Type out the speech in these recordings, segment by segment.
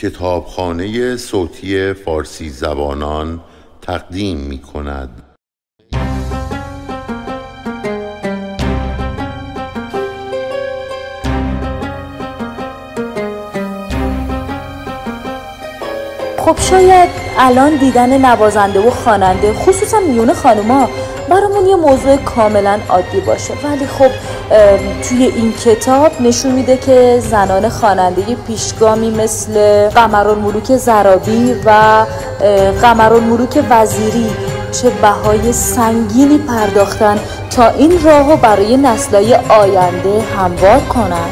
کتابخانه صوتی فارسی زبانان تقدیم می کند. خب شاید الان دیدن نوازنده و خواننده خصوصا میون خانوما برامون یه موضوع کاملا عادی باشه ولی خب توی این کتاب نشون میده که زنان خواننده پیشگامی مثل ملوک زرابی و ملوک وزیری چه بهای سنگینی پرداختن تا این راهو برای نسلای آینده هموار کنن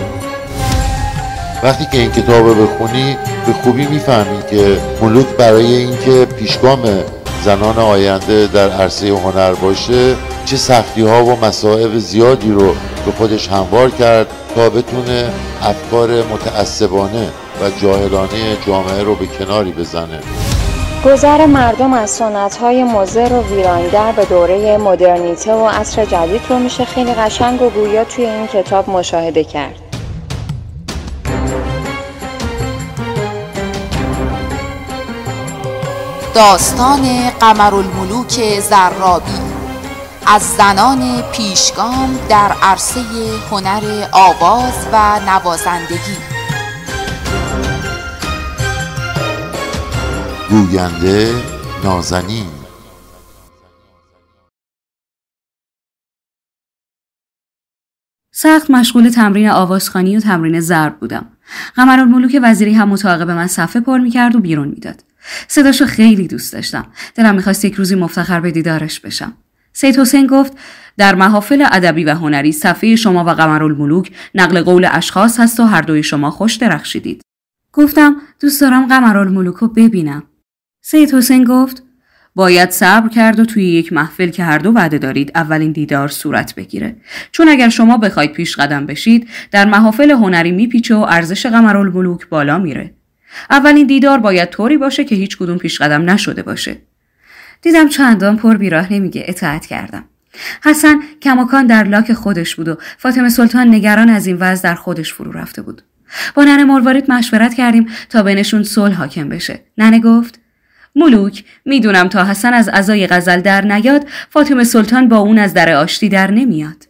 وقتی که این کتاب رو بخونی به خوبی میفهمی که ملوک برای اینکه پیشگامه زنان آینده در عرصه هنر باشه چه سختی ها و مسائب زیادی رو به خودش هموار کرد تا بتونه افکار متعصبانه و جاهلانه جامعه رو به کناری بزنه گذر مردم از سنت های مزر و ویرانگر به دوره مدرنیته و عصر جدید رو میشه خیلی قشنگ و گویا توی این کتاب مشاهده کرد داستان قمرالملوک زرابی از زنان پیشگام در عرصه هنر آواز و نوازندگی گوینده نازنین سخت مشغول تمرین آوازخانی و تمرین ضرب بودم قمرالملوک وزیری هم متعاقب من صفحه پر میکرد و بیرون میداد صداشو خیلی دوست داشتم دلم میخواست یک روزی مفتخر به دیدارش بشم سید حسین گفت در محافل ادبی و هنری صفحه شما و قمرالملوک نقل قول اشخاص هست و هر دوی شما خوش درخشیدید گفتم دوست دارم قمرالملوک رو ببینم سید حسین گفت باید صبر کرد و توی یک محفل که هر دو وعده دارید اولین دیدار صورت بگیره چون اگر شما بخواید پیش قدم بشید در محافل هنری میپیچه و ارزش قمرالملوک بالا میره اولین دیدار باید طوری باشه که هیچ کدوم پیش قدم نشده باشه. دیدم چندان پر بیراه نمیگه اطاعت کردم. حسن کماکان در لاک خودش بود و فاطمه سلطان نگران از این وضع در خودش فرو رفته بود. با ننه مروارید مشورت کردیم تا بینشون صلح حاکم بشه. ننه گفت ملوک میدونم تا حسن از ازای غزل در نیاد فاطمه سلطان با اون از در آشتی در نمیاد.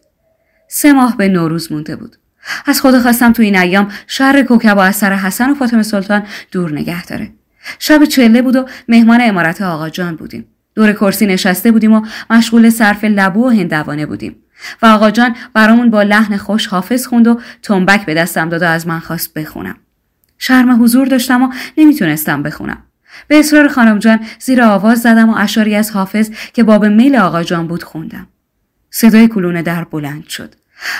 سه ماه به نوروز مونده بود. از خدا خواستم تو این ایام شهر کوکب و از سر حسن و فاطمه سلطان دور نگه داره شب چله بود و مهمان امارت آقا جان بودیم دور کرسی نشسته بودیم و مشغول صرف لبو و هندوانه بودیم و آقا جان برامون با لحن خوش حافظ خوند و تنبک به دستم داد و از من خواست بخونم شرم حضور داشتم و نمیتونستم بخونم به اصرار خانم جان زیر آواز زدم و اشاری از حافظ که باب میل آقا جان بود خوندم صدای کلونه در بلند شد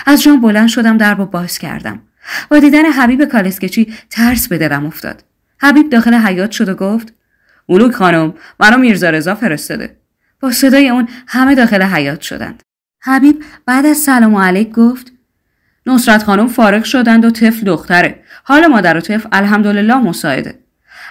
از جان بلند شدم در با باز کردم. با دیدن حبیب کالسکچی ترس به دلم افتاد. حبیب داخل حیات شد و گفت ملوک خانم منو میرزا رضا فرستاده. با صدای اون همه داخل حیات شدند. حبیب بعد از سلام علیک گفت نصرت خانم فارغ شدند و طفل دختره. حال مادر و طفل الحمدلله مساعده.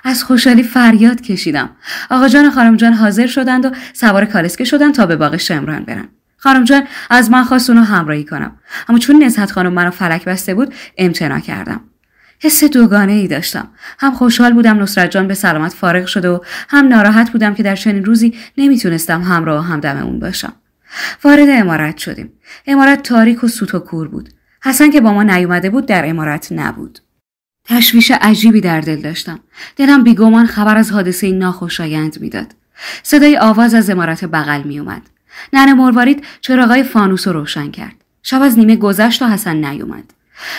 از خوشحالی فریاد کشیدم. آقا جان و خانم جان حاضر شدند و سوار کالسکه شدند تا به باغ شمران برند. خانم جان از من خواست اونو همراهی کنم اما چون نزهت خانم مرا فلک بسته بود امتنا کردم حس دوگانه ای داشتم هم خوشحال بودم نصرت جان به سلامت فارغ شده و هم ناراحت بودم که در چنین روزی نمیتونستم همراه و همدم اون باشم وارد امارت شدیم امارت تاریک و سوت و کور بود حسن که با ما نیومده بود در امارت نبود تشویش عجیبی در دل داشتم دلم بیگمان خبر از حادثه ناخوشایند میداد صدای آواز از امارت بغل میومد ننه مروارید چراغای فانوس رو روشن کرد شب از نیمه گذشت و حسن نیومد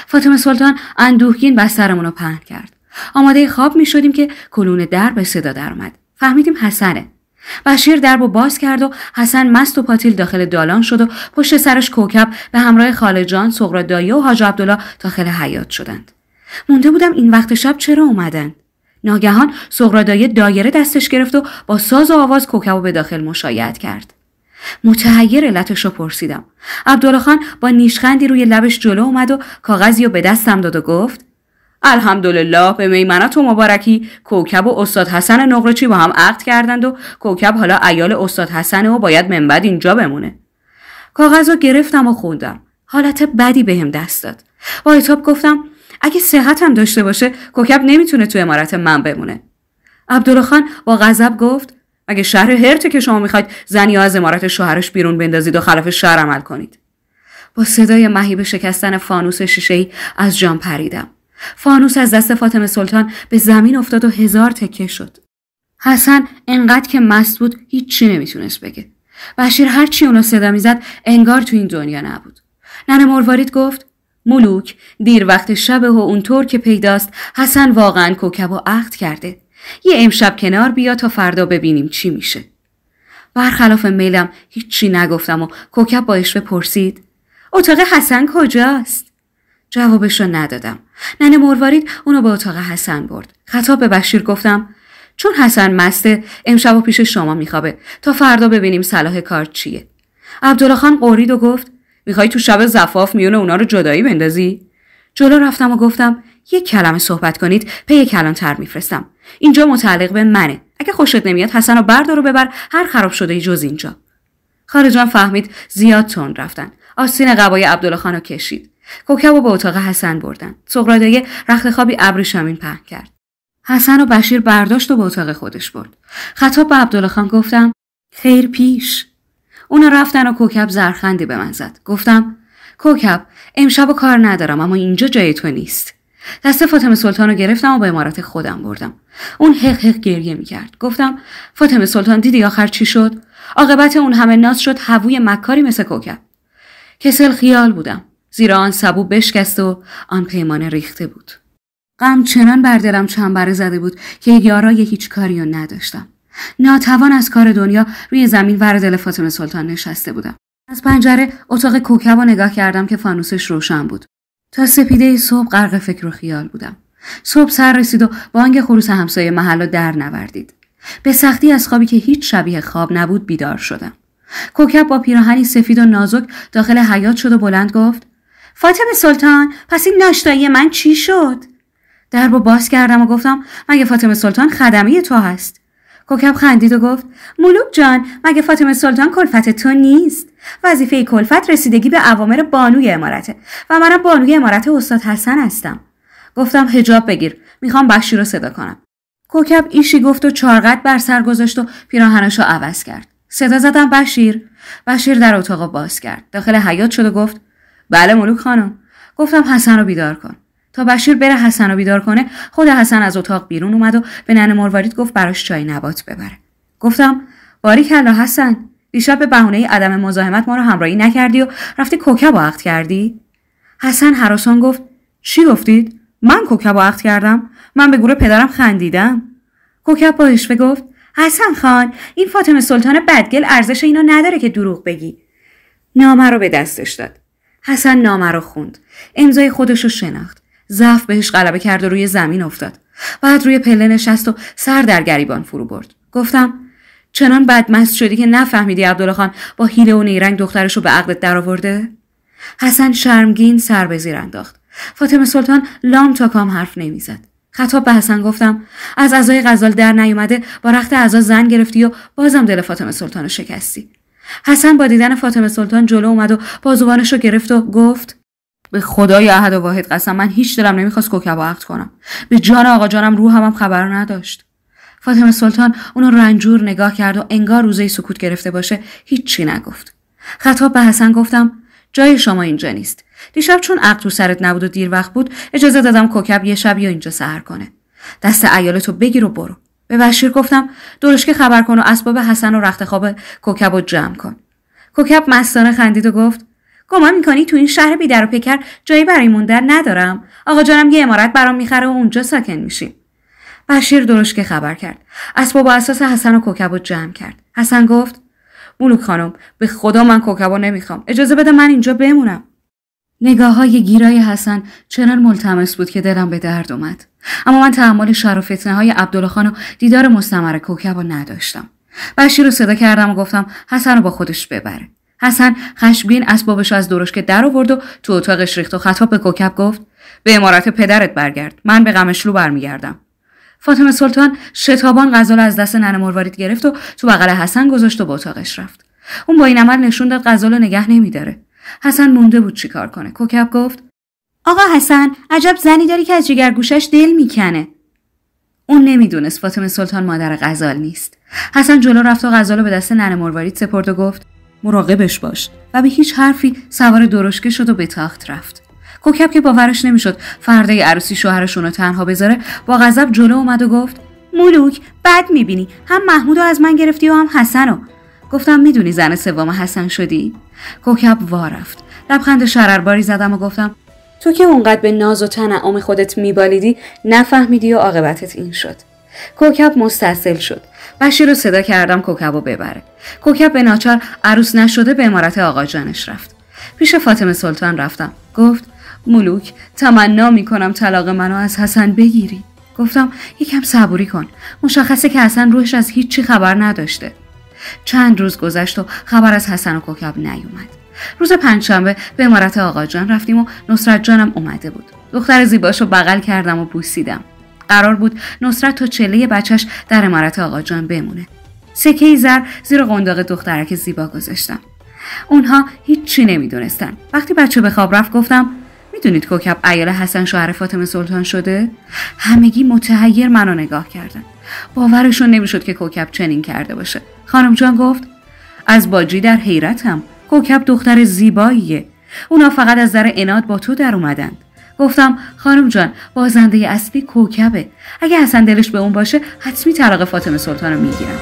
فاطمه سلطان اندوهگین بسترمون رو پهن کرد آماده خواب می شدیم که کلون در به صدا درآمد فهمیدیم حسنه بشیر درب و باز کرد و حسن مست و پاتیل داخل دالان شد و پشت سرش کوکب به همراه خالجان سغرا دایی و حاج عبدالله داخل حیات شدند مونده بودم این وقت شب چرا اومدن ناگهان سغرا دایره دستش گرفت و با ساز و آواز کوکب و به داخل مشایعت کرد متحیر علتش رو پرسیدم عبدالله با نیشخندی روی لبش جلو اومد و کاغذی رو به دستم داد و گفت الحمدلله به میمنت و مبارکی کوکب و استاد حسن نقرچی با هم عقد کردند و کوکب حالا ایال استاد حسن و باید منبد اینجا بمونه کاغذ رو گرفتم و خوندم حالت بدی بهم به دست داد با اتاب گفتم اگه هم داشته باشه کوکب نمیتونه تو امارت من بمونه عبدالخان با غضب گفت اگه شهر هرته که شما میخواید زنی از امارت شوهرش بیرون بندازید و خلاف شهر عمل کنید با صدای مهیب شکستن فانوس شیشه از جان پریدم فانوس از دست فاطمه سلطان به زمین افتاد و هزار تکه شد حسن انقدر که مست بود هیچی نمیتونست بگه بشیر هر چی اونو صدا میزد انگار تو این دنیا نبود ننه مروارید گفت ملوک دیر وقت شب و اونطور که پیداست حسن واقعا کوکب و عقد کرده یه امشب کنار بیا تا فردا ببینیم چی میشه برخلاف میلم هیچی نگفتم و کوکب با اشوه پرسید اتاق حسن کجاست جوابش رو ندادم ننه مروارید اونو به اتاق حسن برد خطاب به بشیر گفتم چون حسن مسته امشب و پیش شما میخوابه تا فردا ببینیم صلاح کار چیه عبدالله خان قورید و گفت میخوای تو شب زفاف میونه اونا رو جدایی بندازی جلو رفتم و گفتم یک کلمه صحبت کنید پی تر میفرستم اینجا متعلق به منه اگه خوشت نمیاد حسن رو بردار ببر هر خراب شده جز اینجا خارجان فهمید زیاد تون رفتن آستین قبای عبدالله خان رو کشید کوکب و به اتاق حسن بردن سقرادیه رخت خوابی ابریشمین پهن کرد حسن و بشیر برداشت و به اتاق خودش برد خطاب به عبدالله خان گفتم خیر پیش اونا رفتن و کوکب زرخندی به من زد گفتم کوکب امشب و کار ندارم اما اینجا جای تو نیست دست فاطمه سلطان رو گرفتم و به امارت خودم بردم اون حق گریه میکرد گفتم فاطمه سلطان دیدی آخر چی شد عاقبت اون همه ناز شد هووی مکاری مثل کوکب کسل خیال بودم زیرا آن سبو بشکست و آن پیمانه ریخته بود غم چنان بر دلم چنبره زده بود که یارای هیچ کاری رو نداشتم ناتوان از کار دنیا روی زمین ور دل فاطمه سلطان نشسته بودم از پنجره اتاق کوکب و نگاه کردم که فانوسش روشن بود تا سپیده صبح غرق فکر و خیال بودم صبح سر رسید و بانگ خروس همسایه محلا در نوردید به سختی از خوابی که هیچ شبیه خواب نبود بیدار شدم کوکب با پیراهنی سفید و نازک داخل حیات شد و بلند گفت فاطمه سلطان پس این ناشتایی من چی شد در با باز کردم و گفتم مگه فاطمه سلطان خدمه تو هست کوکب خندید و گفت ملوک جان مگه فاطمه سلطان کلفت تو نیست وظیفه کلفت رسیدگی به عوامر بانوی امارته و منم بانوی امارت استاد حسن هستم گفتم هجاب بگیر میخوام بخشی رو صدا کنم کوکب ایشی گفت و چارقد بر سر گذاشت و پیراهنش رو عوض کرد صدا زدم بشیر بشیر در اتاق باز کرد داخل حیات شد و گفت بله ملوک خانم گفتم حسن رو بیدار کن تا بشیر بره حسن رو بیدار کنه خود حسن از اتاق بیرون اومد و به ننه مروارید گفت براش چای نبات ببره گفتم واری کلا حسن دیشب به بهونه عدم مزاحمت ما رو همراهی نکردی و رفتی کوکب عقد کردی حسن حراسان گفت چی گفتید من کوکب عقد کردم من به گوره پدرم خندیدم کوکب با اشوه گفت حسن خان این فاطمه سلطان بدگل ارزش اینو نداره که دروغ بگی نامه رو به دستش داد حسن نامه رو خوند امضای خودش رو شناخت ضعف بهش غلبه کرد و روی زمین افتاد بعد روی پله نشست و سر در گریبان فرو برد گفتم چنان بدمست شدی که نفهمیدی عبدالله با هیله و نیرنگ دخترش رو به عقدت درآورده حسن شرمگین سر به زیر انداخت فاطمه سلطان لام تا کام حرف نمیزد خطاب به حسن گفتم از اعضای غزال در نیومده با رخت اعضا زن گرفتی و بازم دل فاطمه سلطان رو شکستی حسن با دیدن فاطمه سلطان جلو اومد و بازوانش رو گرفت و گفت به خدای احد و واحد قسم من هیچ دلم نمیخواست کوکبا عقد کنم به جان آقا جانم روح هم خبر نداشت فاطمه سلطان اونو رنجور نگاه کرد و انگار روزه سکوت گرفته باشه هیچی نگفت خطاب به حسن گفتم جای شما اینجا نیست دیشب چون عقد تو سرت نبود و دیر وقت بود اجازه دادم کوکب یه شب یا اینجا سهر کنه دست ایالتو بگیر و برو به بشیر گفتم که خبر کن و اسباب حسن و رخت خواب کوکب و جمع کن کوکب مستانه خندید و گفت گمان میکنی تو این شهر بی در و پکر جایی برای موندن ندارم آقا جانم یه امارت برام میخره و اونجا ساکن میشیم بشیر درشت که خبر کرد اسباب و اساس حسن و کوکبو جمع کرد حسن گفت ملوک خانم به خدا من کوکبو نمیخوام اجازه بده من اینجا بمونم نگاه های گیرای حسن چنان ملتمس بود که دلم به درد اومد اما من تحمل شر و فتنه های عبدالخان و دیدار مستمر کوکبو نداشتم بشیر رو صدا کردم و گفتم حسن رو با خودش ببره حسن خشمگین اسبابش از درش که در آورد و تو اتاقش ریخت و خطاب به کوکب گفت به امارت پدرت برگرد من به غمشلو برمیگردم فاطمه سلطان شتابان غزال از دست ننه مروارید گرفت و تو بغل حسن گذاشت و به اتاقش رفت اون با این عمل نشون داد غذا نگه نمیداره حسن مونده بود چیکار کنه کوکب گفت آقا حسن عجب زنی داری که از جگرگوشش دل میکنه اون نمیدونست فاطمه سلطان مادر غزال نیست حسن جلو رفت و غزال به دست ننه مروارید سپرد و گفت مراقبش باش و به هیچ حرفی سوار درشکه شد و به تخت رفت کوکب که باورش نمیشد فرده عروسی شوهرشون رو تنها بذاره با غضب جلو اومد و گفت مولوک بد میبینی هم محمود از من گرفتی و هم حسن رو گفتم میدونی زن سوم حسن شدی کوکب وا رفت لبخند شررباری زدم و گفتم تو که اونقدر به ناز و تنعم خودت میبالیدی نفهمیدی و عاقبتت این شد کوکب مستصل شد بشیر رو صدا کردم کوکب رو ببره کوکب به ناچار عروس نشده به امارت آقا جانش رفت پیش فاطمه سلطان رفتم گفت ملوک تمنا میکنم طلاق منو از حسن بگیری گفتم یکم صبوری کن مشخصه که حسن روحش از هیچی خبر نداشته چند روز گذشت و خبر از حسن و کوکب نیومد روز پنجشنبه به امارت آقا جان رفتیم و نصرت جانم اومده بود دختر زیباشو بغل کردم و بوسیدم قرار بود نصرت تا چله بچهش در امارت آقا جان بمونه سکه ای زر زیر قنداق دخترک زیبا گذاشتم اونها هیچی نمیدونستن وقتی بچه به خواب رفت گفتم میدونید کوکب ایال حسن شوهر فاطمه سلطان شده همگی متحیر منو نگاه کردن باورشون نمیشد که کوکب چنین کرده باشه خانم جان گفت از باجی در حیرتم کوکب دختر زیباییه اونا فقط از در اناد با تو در اومدند گفتم خانم جان بازنده اصلی کوکبه اگه حسن دلش به اون باشه حتمی طلاق فاطمه سلطان رو میگیرم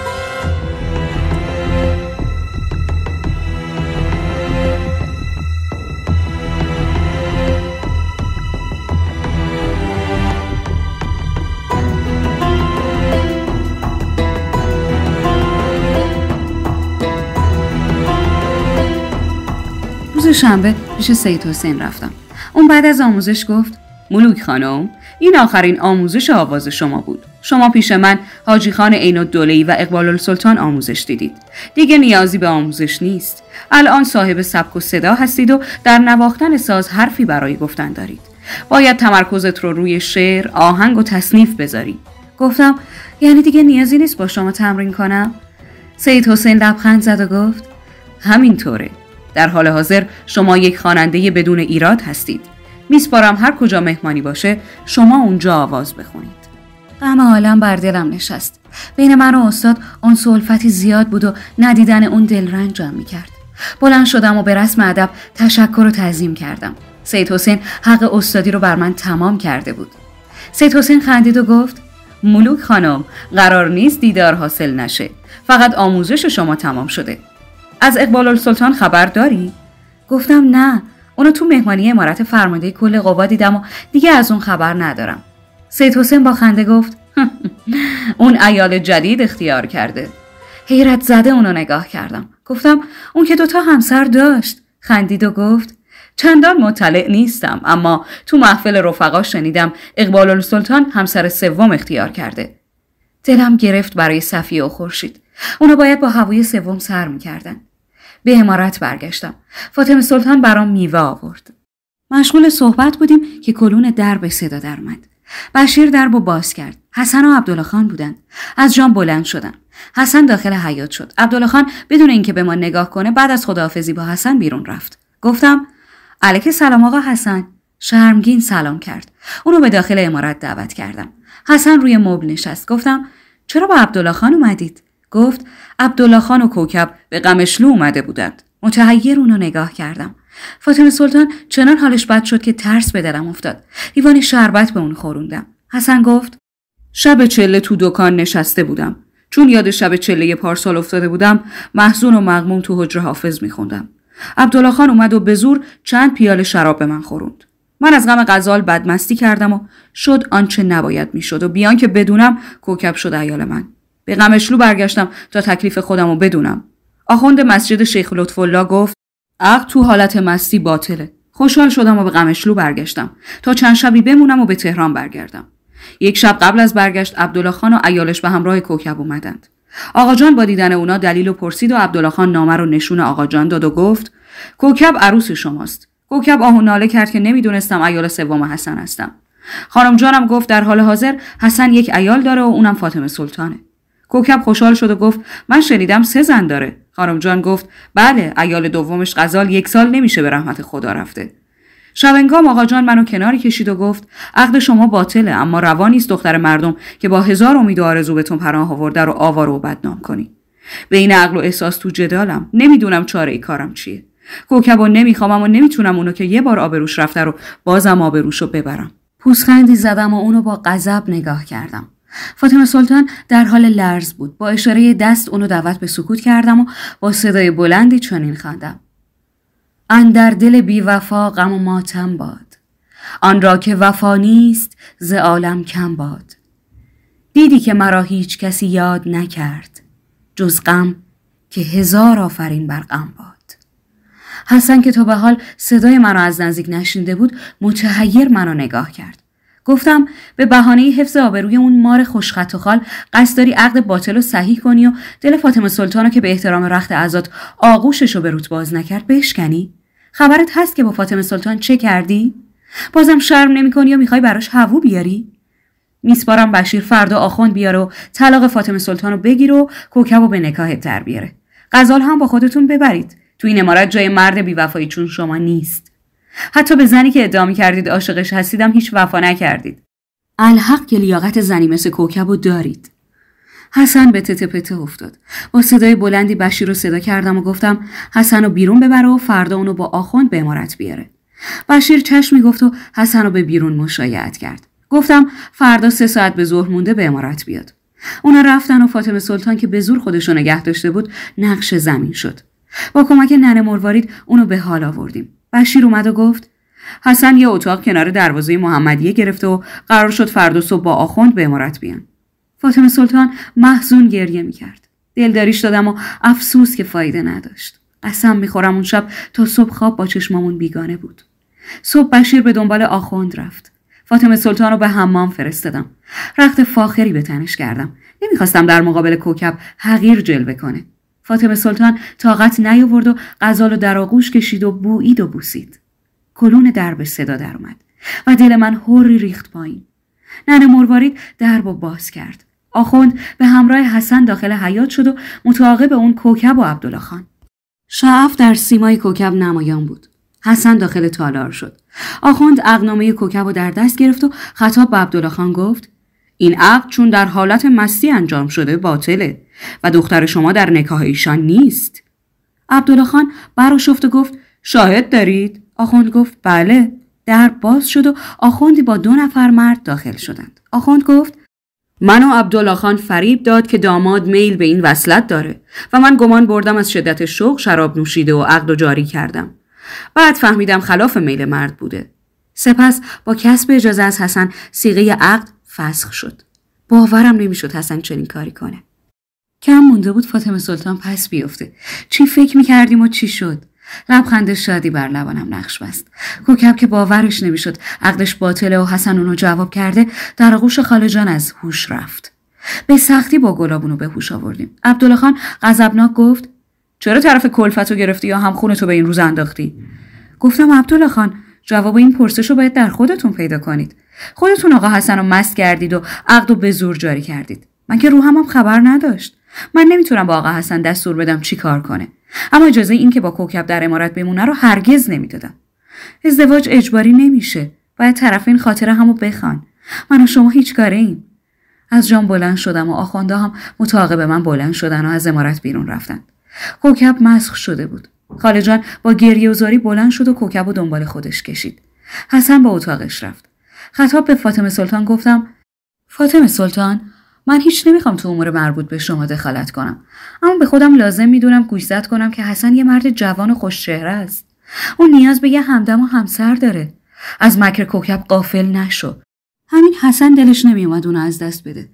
روز شنبه پیش سید حسین رفتم اون بعد از آموزش گفت ملوک خانم این آخرین آموزش آواز شما بود شما پیش من حاجی خان عین الدوله و اقبال السلطان آموزش دیدید دیگه نیازی به آموزش نیست الان صاحب سبک و صدا هستید و در نواختن ساز حرفی برای گفتن دارید باید تمرکزت رو روی شعر آهنگ و تصنیف بذاری گفتم یعنی دیگه نیازی نیست با شما تمرین کنم سید حسین لبخند زد و گفت همینطوره در حال حاضر شما یک خواننده بدون ایراد هستید. میسپارم هر کجا مهمانی باشه شما اونجا آواز بخونید. غم عالم بر دلم نشست. بین من و استاد اون سلفتی زیاد بود و ندیدن اون دل رنجم میکرد. بلند شدم و به رسم ادب تشکر و تعظیم کردم. سید حسین حق استادی رو بر من تمام کرده بود. سید حسین خندید و گفت ملوک خانم قرار نیست دیدار حاصل نشه. فقط آموزش شما تمام شده. از اقبال السلطان خبر داری؟ گفتم نه اونو تو مهمانی امارت فرمانده کل قوا دیدم و دیگه از اون خبر ندارم سید حسین با خنده گفت اون ایال جدید اختیار کرده حیرت زده اونو نگاه کردم گفتم اون که دوتا همسر داشت خندید و گفت چندان مطلع نیستم اما تو محفل رفقا شنیدم اقبال السلطان همسر سوم اختیار کرده دلم گرفت برای صفیه و خورشید اونا باید با هوای سوم سر میکردن به امارت برگشتم فاطمه سلطان برام میوه آورد مشغول صحبت بودیم که کلون در به صدا درمد بشیر در و باز کرد حسن و عبدالله خان بودن از جان بلند شدن حسن داخل حیات شد عبدالله خان بدون اینکه به ما نگاه کنه بعد از خداحافظی با حسن بیرون رفت گفتم علیک سلام آقا حسن شرمگین سلام کرد اونو به داخل امارت دعوت کردم حسن روی مبل نشست گفتم چرا با عبدالله خان اومدید گفت عبدالله خان و کوکب به غمشلو اومده بودند متحیر اونو نگاه کردم فاطمه سلطان چنان حالش بد شد که ترس به افتاد لیوان شربت به اون خوروندم حسن گفت شب چله تو دکان نشسته بودم چون یاد شب چله پارسال افتاده بودم محزون و مغموم تو حجر حافظ میخوندم عبدالله خان اومد و به زور چند پیال شراب به من خوروند من از غم غزال بدمستی کردم و شد آنچه نباید میشد و بیان که بدونم کوکب شد ایال من به غمشلو برگشتم تا تکلیف خودم رو بدونم آخوند مسجد شیخ لطف الله گفت عقل تو حالت مستی باطله خوشحال شدم و به غمشلو برگشتم تا چند شبی بمونم و به تهران برگردم یک شب قبل از برگشت عبدالله خان و ایالش به همراه کوکب اومدند آقا جان با دیدن اونا دلیل و پرسید و عبدالله خان نامه رو نشون آقا جان داد و گفت کوکب عروس شماست کوکب آه ناله کرد که نمیدونستم ایال سوم حسن هستم خانم جانم گفت در حال حاضر حسن یک ایال داره و اونم فاطمه سلطانه کوکب خوشحال شد و گفت من شنیدم سه زن داره خانم جان گفت بله ایال دومش غزال یک سال نمیشه به رحمت خدا رفته شبنگام آقا جان منو کناری کشید و گفت عقد شما باطله اما روا نیست دختر مردم که با هزار امید و آرزو بهتون پناه آورده رو آوار و بدنام کنی بین عقل و احساس تو جدالم نمیدونم چاره ای کارم چیه کوکبو نمیخوام و نمیتونم اونو که یه بار آبروش رفته رو بازم آبروش رو ببرم پوسخندی زدم و اونو با غضب نگاه کردم فاطمه سلطان در حال لرز بود با اشاره دست اونو دعوت به سکوت کردم و با صدای بلندی چنین خواندم در دل بی وفا غم و ماتم باد آن را که وفا نیست ز عالم کم باد دیدی که مرا هیچ کسی یاد نکرد جز غم که هزار آفرین بر غم باد حسن که تا به حال صدای مرا از نزدیک نشنیده بود متحیر منو نگاه کرد گفتم به بهانه حفظ آبروی اون مار خوشخط و خال قصد داری عقد باطل و صحیح کنی و دل فاطمه رو که به احترام رخت ازاد آغوشش رو به روت باز نکرد بشکنی خبرت هست که با فاطمه سلطان چه کردی بازم شرم نمیکنی و میخوای براش هوو بیاری میسپارم بشیر فردا آخوند بیاره و طلاق فاطمه سلطان رو بگیر و کوکب و به نکاهت در بیاره غزال هم با خودتون ببرید تو این امارت جای مرد بیوفایی چون شما نیست حتی به زنی که ادعا کردید عاشقش هستیدم هیچ وفا نکردید الحق که لیاقت زنی مثل کوکب و دارید حسن به تته پته افتاد با صدای بلندی بشیر رو صدا کردم و گفتم حسن رو بیرون ببره و فردا اونو با آخوند به امارت بیاره بشیر چشمی گفت و حسن رو به بیرون مشایعت کرد گفتم فردا سه ساعت به ظهر مونده به امارت بیاد اونا رفتن و فاطمه سلطان که به زور خودشو نگه داشته بود نقش زمین شد با کمک ننه مروارید اونو به حال آوردیم بشیر اومد و گفت حسن یه اتاق کنار دروازه محمدیه گرفت و قرار شد فردا صبح با آخوند به امارت بیان فاطمه سلطان محزون گریه میکرد دلداریش دادم و افسوس که فایده نداشت قسم میخورم اون شب تا صبح خواب با چشمامون بیگانه بود صبح بشیر به دنبال آخوند رفت فاطمه سلطان رو به حمام فرستادم رخت فاخری به تنش کردم نمیخواستم در مقابل کوکب حقیر جلوه کنه فاطمه سلطان طاقت نیاورد و غزال و در آغوش کشید و بویید و بوسید کلون در به صدا اومد و دل من هوری ریخت پایین نن مروارید درب و باز کرد آخوند به همراه حسن داخل حیات شد و متعاقب اون کوکب و عبدالله خان شعف در سیمای کوکب نمایان بود حسن داخل تالار شد آخوند اقنامه کوکب و در دست گرفت و خطاب به عبدالله خان گفت این عقد چون در حالت مستی انجام شده باطله و دختر شما در نکاح ایشان نیست عبدالله خان براشفت و گفت شاهد دارید آخوند گفت بله در باز شد و آخوندی با دو نفر مرد داخل شدند آخوند گفت من و عبدالله خان فریب داد که داماد میل به این وصلت داره و من گمان بردم از شدت شوق شراب نوشیده و عقد و جاری کردم بعد فهمیدم خلاف میل مرد بوده سپس با کسب اجازه از حسن سیغه عقد فسخ شد باورم نمیشد حسن چنین کاری کنه کم مونده بود فاطمه سلطان پس بیفته چی فکر میکردیم و چی شد لبخند شادی بر لبانم نقش بست کوکب که باورش نمیشد عقدش باطله و حسن اونو جواب کرده در آغوش جان از هوش رفت به سختی با گلابونو به هوش آوردیم عبدالله خان غضبناک گفت چرا طرف کلفتو گرفتی یا هم خونتو به این روز انداختی گفتم عبدالله خان جواب این پرسش رو باید در خودتون پیدا کنید خودتون آقا حسن رو مست کردید و عقد و به زور جاری کردید من که روحمم خبر نداشت من نمیتونم با آقا حسن دستور بدم چی کار کنه اما اجازه این که با کوکب در امارت بمونه رو هرگز نمیدادم ازدواج اجباری نمیشه باید طرفین خاطر همو بخوان من و شما هیچ کاره ایم از جان بلند شدم و آخوانده هم متعاقب من بلند شدن و از امارت بیرون رفتند کوکب مسخ شده بود خالجان با گریه و زاری بلند شد و کوکب و دنبال خودش کشید حسن با اتاقش رفت خطاب به فاطمه سلطان گفتم فاطمه سلطان من هیچ نمیخوام تو امور مربوط به شما دخالت کنم اما به خودم لازم میدونم گوشزد کنم که حسن یه مرد جوان و خوشچهره است او نیاز به یه همدم و همسر داره از مکر کوکب قافل نشو همین حسن دلش نمیومد اونو از دست بده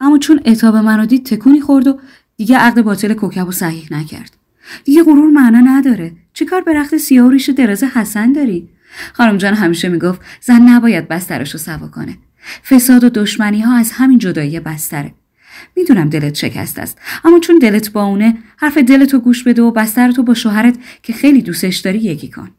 اما چون اتاب منو دید تکونی خورد و دیگه عقد باطل کوکب و صحیح نکرد دیگه غرور معنا نداره چیکار به رخت سیاه و ریش حسن داری خانم جان همیشه میگفت زن نباید بسترش رو سوا کنه فساد و دشمنی ها از همین جدایی بستره میدونم دلت شکست است اما چون دلت با اونه حرف دلتو گوش بده و بسترتو با شوهرت که خیلی دوستش داری یکی کن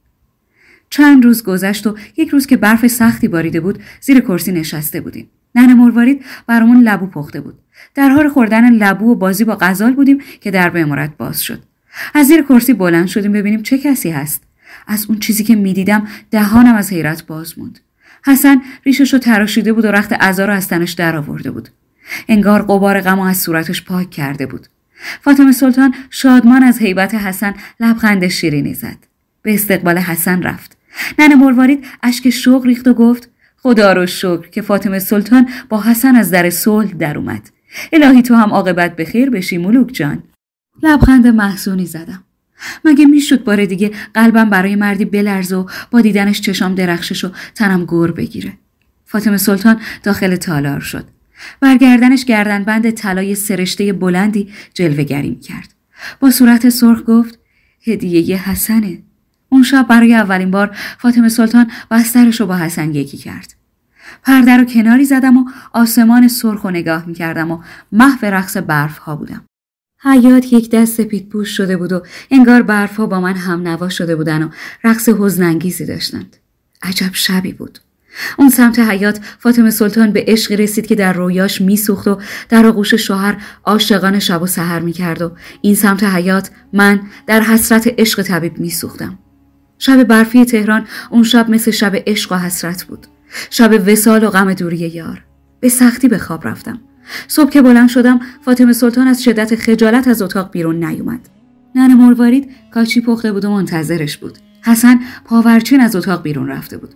چند روز گذشت و یک روز که برف سختی باریده بود زیر کرسی نشسته بودیم ننه مروارید برامون لبو پخته بود در حال خوردن لبو و بازی با غزال بودیم که در به باز شد از زیر کرسی بلند شدیم ببینیم چه کسی هست از اون چیزی که میدیدم دهانم از حیرت باز موند حسن ریشش رو تراشیده بود و رخت عزا رو از تنش درآورده بود انگار قبار غم از صورتش پاک کرده بود فاطمه سلطان شادمان از حیبت حسن لبخند شیرینی زد به استقبال حسن رفت ننه مروارید اشک شوق ریخت و گفت خدا رو شکر که فاطمه سلطان با حسن از در صلح در اومد الهی تو هم عاقبت بخیر خیر بشی ملوک جان لبخند محزونی زدم مگه میشد بار دیگه قلبم برای مردی بلرزه و با دیدنش چشام درخشش و تنم گور بگیره فاطمه سلطان داخل تالار شد برگردنش گردنبند طلای سرشته بلندی گریم کرد با صورت سرخ گفت هدیه ی حسنه اون شب برای اولین بار فاطمه سلطان بسترش رو با حسن یکی کرد پرده رو کناری زدم و آسمان سرخ و نگاه میکردم و محو رقص برف ها بودم حیات یک دست سپید شده بود و انگار برفا با من هم نوا شده بودن و رقص حزنانگیزی داشتند. عجب شبی بود. اون سمت حیات فاطمه سلطان به عشقی رسید که در رویاش میسوخت و در آغوش شوهر عاشقان شب و سحر میکرد و این سمت حیات من در حسرت عشق طبیب میسوختم شب برفی تهران اون شب مثل شب عشق و حسرت بود شب وسال و غم دوری یار به سختی به خواب رفتم صبح که بلند شدم فاطمه سلطان از شدت خجالت از اتاق بیرون نیومد نن مروارید کاچی پخته بود و منتظرش بود حسن پاورچین از اتاق بیرون رفته بود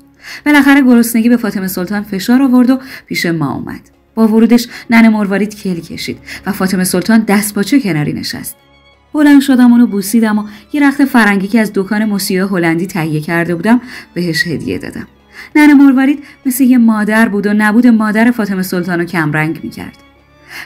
بالاخره گرسنگی به فاطمه سلطان فشار آورد و پیش ما اومد با ورودش نن مروارید کل کشید و فاطمه سلطان دست باچه کناری نشست بلند شدم اونو بوسیدم و یه رخت فرنگی که از دکان موسیقی هلندی تهیه کرده بودم بهش هدیه دادم ننه مروارید مثل یه مادر بود و نبود مادر فاطمه سلطان رو کمرنگ کرد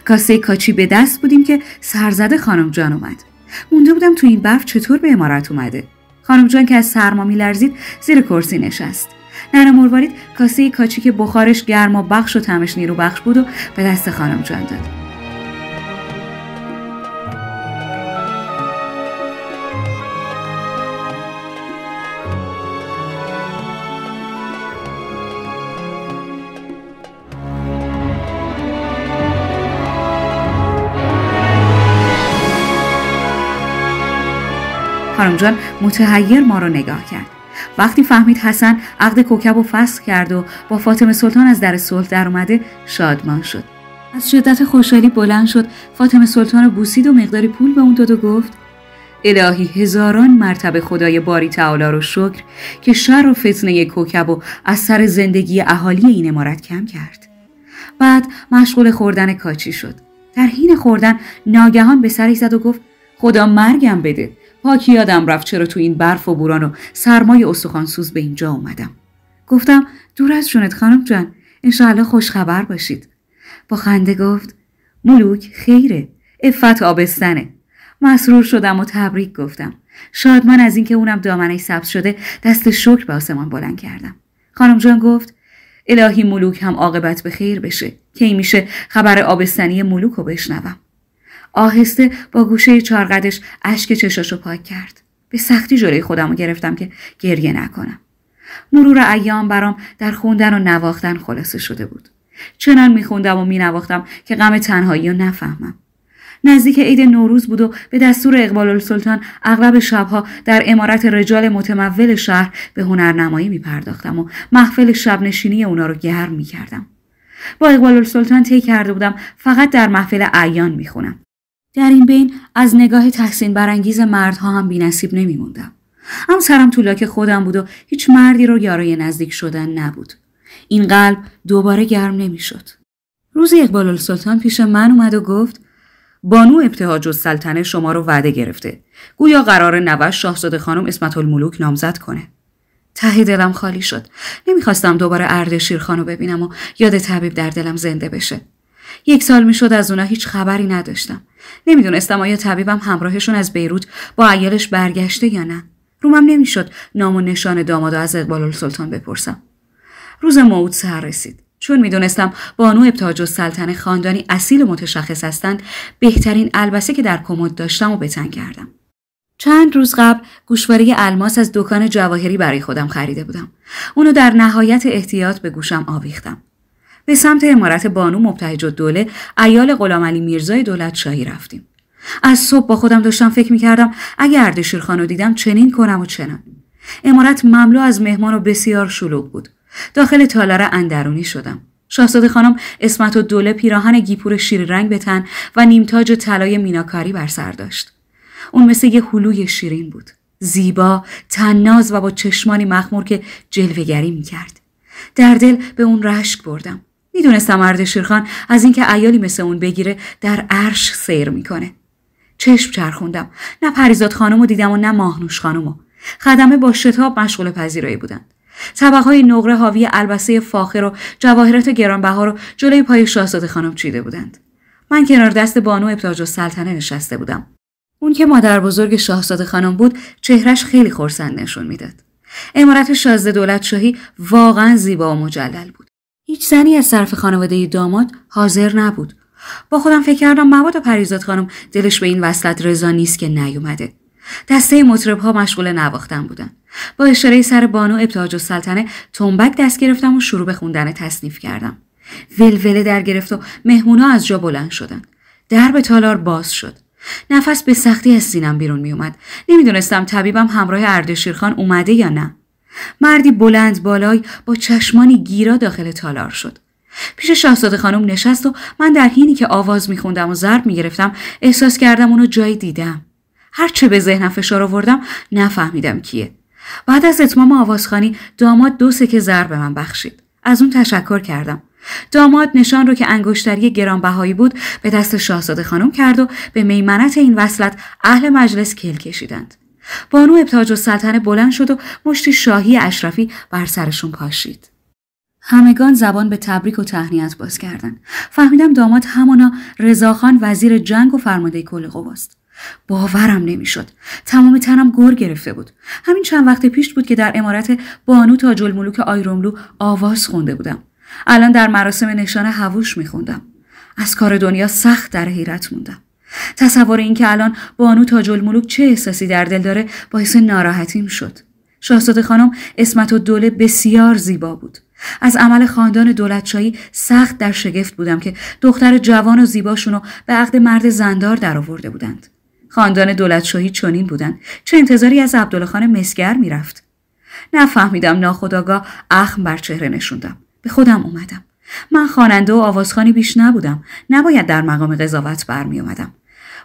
کاسه کاچی به دست بودیم که سرزده خانم جان اومد مونده بودم تو این برف چطور به امارت اومده خانم جان که از سرما میلرزید زیر کرسی نشست ننه مروارید کاسه کاچی که بخارش گرما بخش و تمش نیرو بخش بود و به دست خانم جان داد خانم جان متحیر ما رو نگاه کرد وقتی فهمید حسن عقد کوکب و فسخ کرد و با فاطمه سلطان از در صلح در اومده شادمان شد از شدت خوشحالی بلند شد فاطمه سلطان رو بوسید و مقداری پول به اون داد و گفت الهی هزاران مرتبه خدای باری تعالی رو شکر که شر و فتنه کوکب و از سر زندگی اهالی این امارت کم کرد بعد مشغول خوردن کاچی شد در حین خوردن ناگهان به سری زد و گفت خدا مرگم بده پاکی یادم رفت چرا تو این برف و بوران و سرمای استخوانسوز به اینجا اومدم گفتم دور از جونت خانم جان خوش خبر باشید با خنده گفت ملوک خیره افت آبستنه مسرور شدم و تبریک گفتم شادمان از اینکه اونم دامنش سبز شده دست شکر به آسمان بلند کردم خانم جان گفت الهی ملوک هم عاقبت به خیر بشه کی میشه خبر آبستنی ملوک رو بشنوم آهسته با گوشه چارقدش اشک چشاشو پاک کرد به سختی جلوی خودم رو گرفتم که گریه نکنم مرور ایام برام در خوندن و نواختن خلاصه شده بود چنان میخوندم و مینواختم که غم تنهایی رو نفهمم نزدیک عید نوروز بود و به دستور اقبال السلطان اغلب شبها در امارت رجال متمول شهر به هنرنمایی می پرداختم و محفل شبنشینی اونا رو گرم می کردم. با اقبال السلطان طی کرده بودم فقط در محفل اعیان می خونم. در این بین از نگاه تحسین برانگیز مردها هم بینصیب نمیموندم هم سرم تو که خودم بود و هیچ مردی رو یارای نزدیک شدن نبود این قلب دوباره گرم نمیشد روزی اقبال السلطان پیش من اومد و گفت بانو ابتهاج السلطنه شما رو وعده گرفته گویا قرار نوش شاهزاده خانم اسمت الملوک نامزد کنه ته دلم خالی شد نمیخواستم دوباره اردشیر شیر رو ببینم و یاد طبیب در دلم زنده بشه یک سال میشد از اونا هیچ خبری نداشتم نمیدونستم آیا طبیبم همراهشون از بیروت با عیالش برگشته یا نه رومم نمیشد نام و نشان دامادا از اقبال سلطان بپرسم روز موعود سر رسید چون میدونستم بانو ابتاج و سلطنه خاندانی اصیل و متشخص هستند بهترین البسه که در کمد داشتم و بتن کردم چند روز قبل گوشواره الماس از دکان جواهری برای خودم خریده بودم. اونو در نهایت احتیاط به گوشم آویختم. به سمت امارت بانو مبتهج دوله ایال علی میرزای دولت شاهی رفتیم از صبح با خودم داشتم فکر میکردم اگر اردشیر خانو دیدم چنین کنم و چنان امارت مملو از مهمان و بسیار شلوغ بود داخل تالار اندرونی شدم شاهزاده خانم اسمت و دوله پیراهن گیپور شیر رنگ به تن و نیمتاج طلای میناکاری بر سر داشت اون مثل یه حلوی شیرین بود زیبا تناز و با چشمانی مخمور که جلوهگری میکرد در دل به اون رشک بردم میدونستم شیرخان از اینکه ایالی مثل اون بگیره در عرش سیر میکنه چشم چرخوندم نه پریزاد خانم دیدم و نه ماهنوش رو. خدمه با شتاب مشغول پذیرایی بودند طبق های نقره حاوی البسه فاخر و جواهرات گرانبها رو جلوی پای شاهزاده خانم چیده بودند من کنار دست بانو ابتاج سلطنه نشسته بودم اون که مادر بزرگ شاهزاده خانم بود چهرش خیلی خورسند نشون میداد عمارت شازده دولت شاهی واقعا زیبا و مجلل بود هیچ زنی از طرف خانواده داماد حاضر نبود با خودم فکر کردم و پریزاد خانم دلش به این وصلت رضا نیست که نیومده دسته مطرب ها مشغول نواختن بودن با اشاره سر بانو و سلطنه تنبک دست گرفتم و شروع به خوندن تصنیف کردم ولوله در گرفت و مهمونا از جا بلند شدن درب تالار باز شد نفس به سختی از سینم بیرون می اومد نمیدونستم طبیبم همراه اردشیرخان اومده یا نه مردی بلند بالای با چشمانی گیرا داخل تالار شد پیش شاهزاده خانم نشست و من در حینی که آواز میخوندم و ضرب میگرفتم احساس کردم اونو جایی دیدم هرچه به ذهنم فشار آوردم نفهمیدم کیه بعد از اتمام آوازخانی داماد دو سکه زر به من بخشید از اون تشکر کردم داماد نشان رو که انگشتری گرانبهایی بود به دست شاهزاده خانم کرد و به میمنت این وصلت اهل مجلس کل کشیدند بانو ابتاج و سلطنه بلند شد و مشتی شاهی اشرفی بر سرشون پاشید. همگان زبان به تبریک و تهنیت باز کردند. فهمیدم داماد همانا رضاخان وزیر جنگ و فرمانده کل قواست. باورم نمیشد تمام تنم گر گرفته بود همین چند وقت پیش بود که در امارت بانو تا جلملوک آیروملو آواز خونده بودم الان در مراسم نشان هووش میخوندم از کار دنیا سخت در حیرت موندم تصور اینکه الان بانو تاج الملوک چه احساسی در دل داره باعث ناراحتیم شد شاهزاده خانم اسمت و دوله بسیار زیبا بود از عمل خاندان دولتشایی سخت در شگفت بودم که دختر جوان و زیباشون رو به عقد مرد زندار آورده بودند خاندان دولتشاهی چنین بودند چه انتظاری از عبدالخان مسگر میرفت نفهمیدم ناخداگاه اخم بر چهره نشوندم به خودم اومدم من خواننده و آوازخانی بیش نبودم نباید در مقام قضاوت برمیآمدم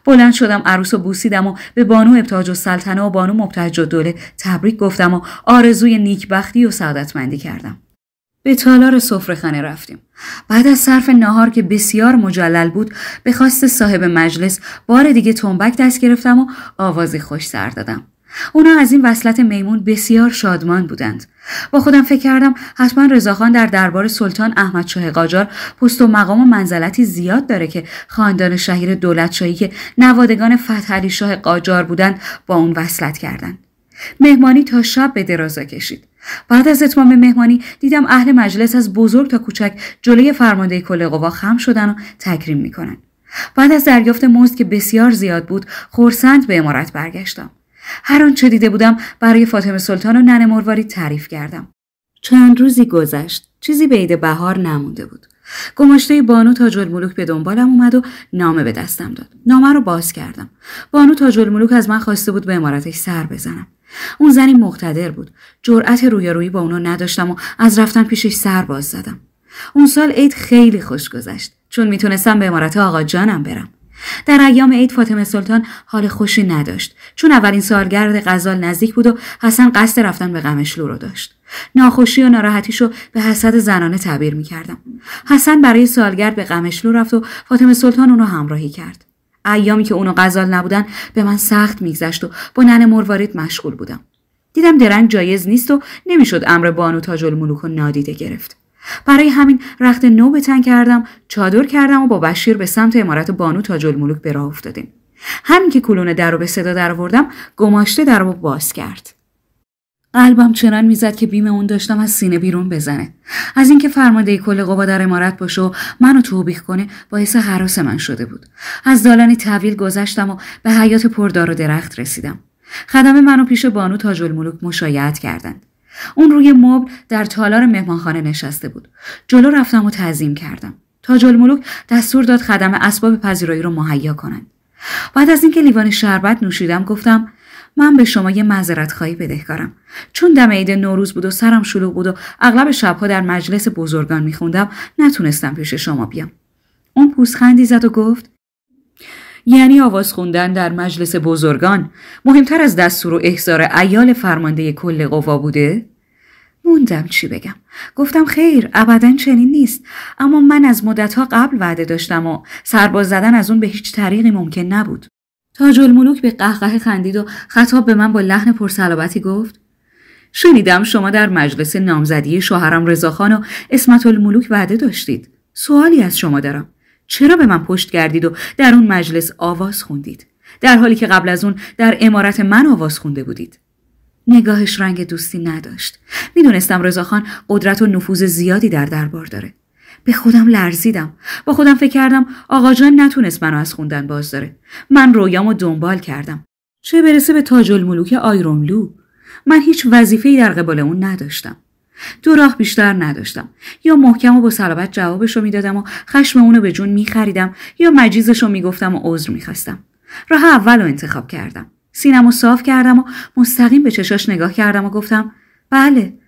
بلند شدم عروس و بوسیدم و به بانو ابتاج و سلطنه و بانو مبتج و دوله تبریک گفتم و آرزوی نیکبختی و سعادتمندی کردم. به تالار خانه رفتیم. بعد از صرف ناهار که بسیار مجلل بود به خواست صاحب مجلس بار دیگه تنبک دست گرفتم و آوازی خوش سر دادم. اونا از این وصلت میمون بسیار شادمان بودند با خودم فکر کردم حتما رضاخان در دربار سلطان احمد شاه قاجار پست و مقام و منزلتی زیاد داره که خاندان شهیر دولت شاهی که نوادگان فتحعلی شاه قاجار بودند با اون وصلت کردند مهمانی تا شب به درازا کشید بعد از اتمام مهمانی دیدم اهل مجلس از بزرگ تا کوچک جلوی فرمانده کل قوا خم شدن و تکریم میکنن بعد از دریافت مزد که بسیار زیاد بود خورسند به امارت برگشتم هر آنچه دیده بودم برای فاطمه سلطان و نن مرواری تعریف کردم چند روزی گذشت چیزی به عید بهار نمونده بود گماشته بانو تاج الملوک به دنبالم اومد و نامه به دستم داد نامه رو باز کردم بانو تاج الملوک از من خواسته بود به امارتش سر بزنم اون زنی مقتدر بود جرأت رویارویی با اونو نداشتم و از رفتن پیشش سر باز زدم اون سال عید خیلی خوش گذشت چون میتونستم به امارت آقا جانم برم در ایام عید فاطمه سلطان حال خوشی نداشت چون اولین سالگرد غزال نزدیک بود و حسن قصد رفتن به غمشلو رو داشت ناخوشی و رو به حسد زنانه تعبیر میکردم حسن برای سالگرد به غمشلو رفت و فاطمه سلطان اونو همراهی کرد ایامی که اونو غزال نبودن به من سخت میگذشت و با نن مروارید مشغول بودم دیدم درنگ جایز نیست و نمیشد امر بانو تاج الملوک و نادیده گرفت برای همین رخت نو بتن کردم چادر کردم و با بشیر به سمت امارت بانو تاج الملوک به راه افتادیم همین که کلون در رو به صدا درآوردم گماشته در رو باز کرد قلبم چنان میزد که بیم اون داشتم از سینه بیرون بزنه از اینکه فرمانده کل قوا در امارت باشه و منو توبیخ کنه باعث حراس من شده بود از دالانی طویل گذشتم و به حیات پردار و درخت رسیدم خدم منو پیش بانو تاج الملوک مشایعت کردند اون روی مبل در تالار مهمانخانه نشسته بود جلو رفتم و تعظیم کردم تاج الملوک دستور داد خدم اسباب پذیرایی رو مهیا کنند بعد از اینکه لیوان شربت نوشیدم گفتم من به شما یه معذرت خواهی بدهکارم چون دم عید نوروز بود و سرم شلوغ بود و اغلب شبها در مجلس بزرگان میخوندم نتونستم پیش شما بیام اون پوزخندی زد و گفت یعنی آواز خوندن در مجلس بزرگان مهمتر از دستور و احضار ایال فرمانده کل قوا بوده؟ موندم چی بگم گفتم خیر ابدا چنین نیست اما من از مدتها قبل وعده داشتم و سرباز زدن از اون به هیچ طریقی ممکن نبود تاج الملوک به قهقه خندید و خطاب به من با لحن پرسلابتی گفت شنیدم شما در مجلس نامزدی شوهرم رضاخان و اسمت الملوک وعده داشتید سوالی از شما دارم چرا به من پشت گردید و در اون مجلس آواز خوندید در حالی که قبل از اون در امارت من آواز خونده بودید نگاهش رنگ دوستی نداشت میدونستم رضاخان قدرت و نفوذ زیادی در دربار داره به خودم لرزیدم با خودم فکر کردم آقا جان نتونست منو از خوندن باز داره من رویامو دنبال کردم چه برسه به تاج الملوک آیرونلو من هیچ وظیفه‌ای در قبال اون نداشتم دو راه بیشتر نداشتم یا محکم و با سلامت جوابش رو میدادم و خشم اونو به جون میخریدم یا مجیزش رو میگفتم و عذر میخواستم راه اول رو انتخاب کردم سینم و صاف کردم و مستقیم به چشاش نگاه کردم و گفتم بله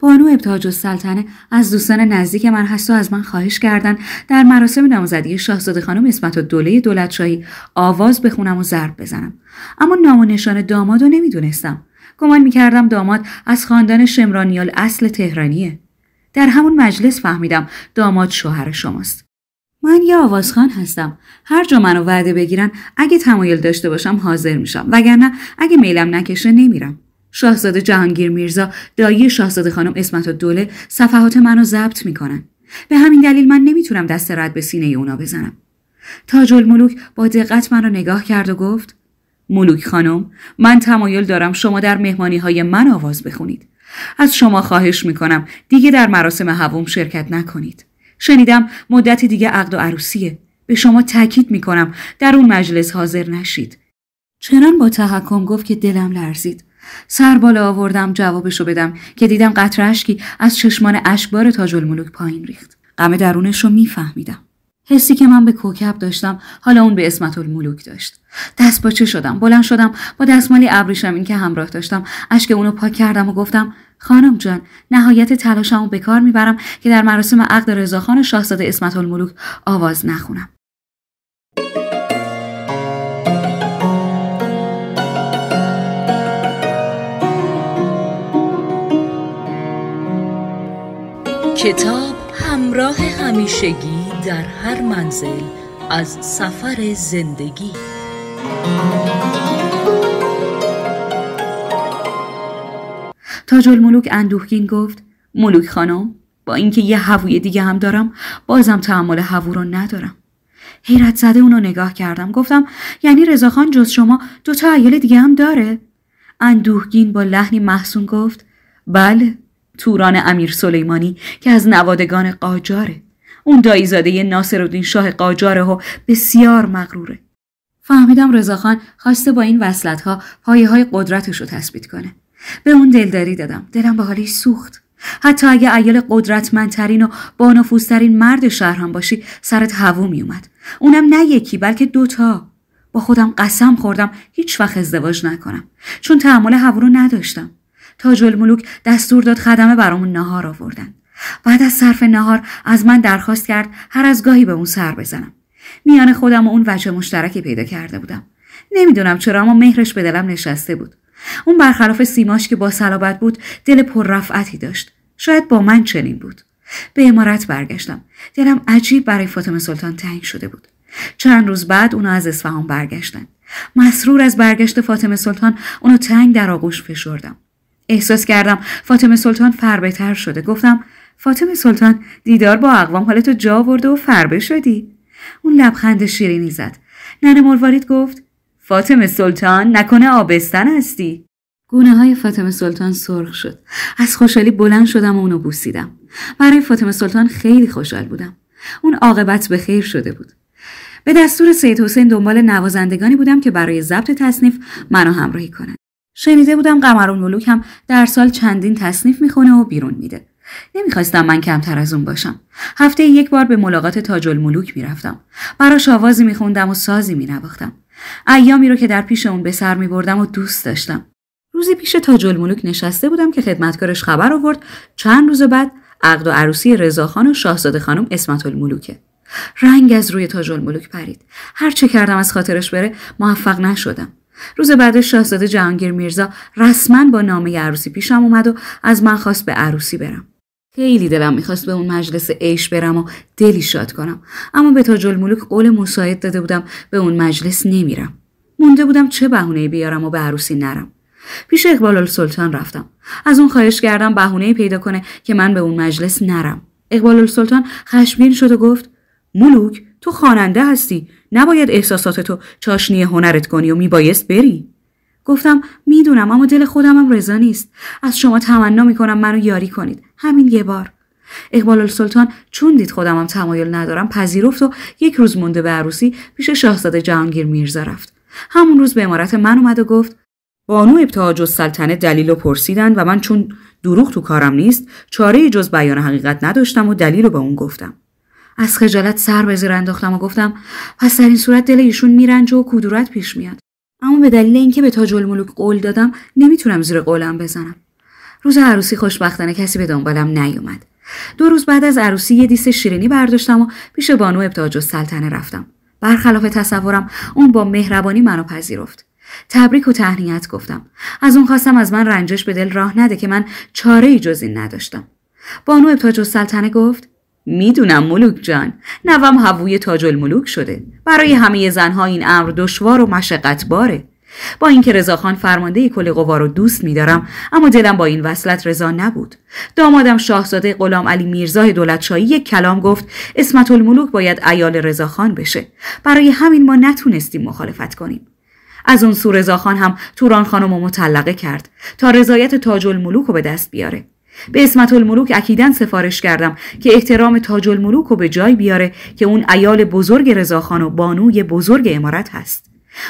بانو ابتاج السلطنه از دوستان نزدیک من هست و از من خواهش کردن در مراسم نامزدی شاهزاده خانم اسمت و دوله دولتشاهی آواز بخونم و ضرب بزنم اما نام و داماد نمیدونستم گمان میکردم داماد از خاندان شمرانیال اصل تهرانیه در همون مجلس فهمیدم داماد شوهر شماست من یه آوازخان هستم هر جا منو وعده بگیرن اگه تمایل داشته باشم حاضر میشم وگرنه اگه میلم نکشه نمیرم شاهزاده جهانگیر میرزا دایی شاهزاده خانم اسمت و دوله صفحات منو ضبط میکنن به همین دلیل من نمیتونم دست رد به سینه اونا بزنم تاج الملوک با دقت من رو نگاه کرد و گفت ملوک خانم من تمایل دارم شما در مهمانی های من آواز بخونید از شما خواهش میکنم دیگه در مراسم هوم شرکت نکنید شنیدم مدت دیگه عقد و عروسیه به شما تاکید میکنم در اون مجلس حاضر نشید چنان با تحکم گفت که دلم لرزید سر بالا آوردم جوابشو بدم که دیدم قطر اشکی از چشمان اشبار تاج الملوک پایین ریخت غم درونش میفهمیدم حسی که من به کوکب داشتم حالا اون به اسمت الملوک داشت دست با شدم بلند شدم با دستمالی این که همراه داشتم اشک اونو پاک کردم و گفتم خانم جان نهایت تلاشمو به کار میبرم که در مراسم عقد رضاخان شاهزاده اسمت الملوک آواز نخونم کتاب همراه همیشگی در هر منزل از سفر زندگی تاج الملوک اندوهگین گفت ملوک خانم با اینکه یه هووی دیگه هم دارم بازم تحمل هوو رو ندارم حیرت زده اونو نگاه کردم گفتم یعنی رضاخان جز شما دو تا دیگه هم داره اندوهگین با لحنی محسون گفت بله توران امیر سلیمانی که از نوادگان قاجاره اون دایزاده ناصرالدین شاه قاجاره و بسیار مغروره فهمیدم رضاخان خواسته با این وصلت ها پایه های قدرتش رو تثبیت کنه به اون دلداری دادم دلم به حالی سوخت حتی اگه ایال قدرتمندترین و با مرد شهر هم باشی سرت هوو اومد. اونم نه یکی بلکه دوتا با خودم قسم خوردم هیچ وقت ازدواج نکنم چون تحمل هوو رو نداشتم تا ملک دستور داد خدمه برامون نهار آوردن بعد از صرف نهار از من درخواست کرد هر از گاهی به اون سر بزنم میان خودم و اون وجه مشترکی پیدا کرده بودم نمیدونم چرا اما مهرش به دلم نشسته بود اون برخلاف سیماش که با صلابت بود دل پررفعتی داشت شاید با من چنین بود به امارت برگشتم دلم عجیب برای فاطمه سلطان تنگ شده بود چند روز بعد اونا از اصفهان برگشتن مسرور از برگشت فاطمه سلطان اونو تنگ در آغوش فشردم احساس کردم فاطمه سلطان فربهتر شده گفتم فاطمه سلطان دیدار با اقوام حالتو جا آورده و فربه شدی اون لبخند شیرینی زد ننه مروارید گفت فاطمه سلطان نکنه آبستن هستی گونه های فاطمه سلطان سرخ شد از خوشحالی بلند شدم و اونو بوسیدم برای فاطمه سلطان خیلی خوشحال بودم اون عاقبت به خیر شده بود به دستور سید حسین دنبال نوازندگانی بودم که برای ضبط تصنیف منو همراهی کنند شنیده بودم قمرون ملوک هم در سال چندین تصنیف میخونه و بیرون میده نمیخواستم من کمتر از اون باشم. هفته یک بار به ملاقات تاج الملوک میرفتم. براش آوازی میخوندم و سازی مینواختم. ایامی رو که در پیش اون به سر میبردم و دوست داشتم. روزی پیش تاج الملوک نشسته بودم که خدمتکارش خبر آورد چند روز بعد عقد و عروسی رضاخان و شاهزاده خانم اسمت الملوکه. رنگ از روی تاج الملوک پرید. هر چه کردم از خاطرش بره موفق نشدم. روز بعدش شاهزاده جهانگیر میرزا رسما با نامه عروسی پیشم اومد و از من خواست به عروسی برم. خیلی دلم میخواست به اون مجلس عیش برم و دلی شاد کنم اما به تاج الملوک قول مساعد داده بودم به اون مجلس نمیرم مونده بودم چه بهونه بیارم و به عروسی نرم پیش اقبال السلطان رفتم از اون خواهش کردم بهونه پیدا کنه که من به اون مجلس نرم اقبال السلطان خشمگین شد و گفت ملوک تو خواننده هستی نباید احساسات تو چاشنی هنرت کنی و میبایست بری گفتم میدونم اما دل خودمم رضا نیست از شما تمنا میکنم منو یاری کنید همین یه بار اقبال السلطان چون دید خودمم تمایل ندارم پذیرفت و یک روز مونده به عروسی پیش شاهزاده جهانگیر میرزا رفت همون روز به امارت من اومد و گفت بانو ابتهاج السلطنه دلیل و پرسیدن و من چون دروغ تو کارم نیست چاره جز بیان حقیقت نداشتم و دلیل رو به اون گفتم از خجالت سر به زیر انداختم و گفتم پس در این صورت دل ایشون میرنج و کدورت پیش میاد اما به دلیل اینکه به تاج الملوک قول دادم نمیتونم زیر قولم بزنم روز عروسی خوشبختانه کسی به دنبالم نیومد دو روز بعد از عروسی یه دیس شیرینی برداشتم و پیش بانو ابتاج سلطنه رفتم برخلاف تصورم اون با مهربانی منو پذیرفت تبریک و تهنیت گفتم از اون خواستم از من رنجش به دل راه نده که من چاره ای جز این نداشتم بانو ابتاج سلطنه گفت میدونم ملوک جان نوم هووی تاج الملوک شده برای همه زنها این امر دشوار و مشقت باره با اینکه رضاخان فرمانده کل قوا رو دوست میدارم اما دلم با این وصلت رضا نبود دامادم شاهزاده غلام علی میرزا دولتشاهی یک کلام گفت اسمت الملوک باید ایال رضاخان بشه برای همین ما نتونستیم مخالفت کنیم از اون سو رضاخان هم توران خانم رو مطلقه کرد تا رضایت تاج الملوک رو به دست بیاره به اسمت الملوک اکیدن سفارش کردم که احترام تاج الملوک به جای بیاره که اون ایال بزرگ رضاخان و بانوی بزرگ امارت هست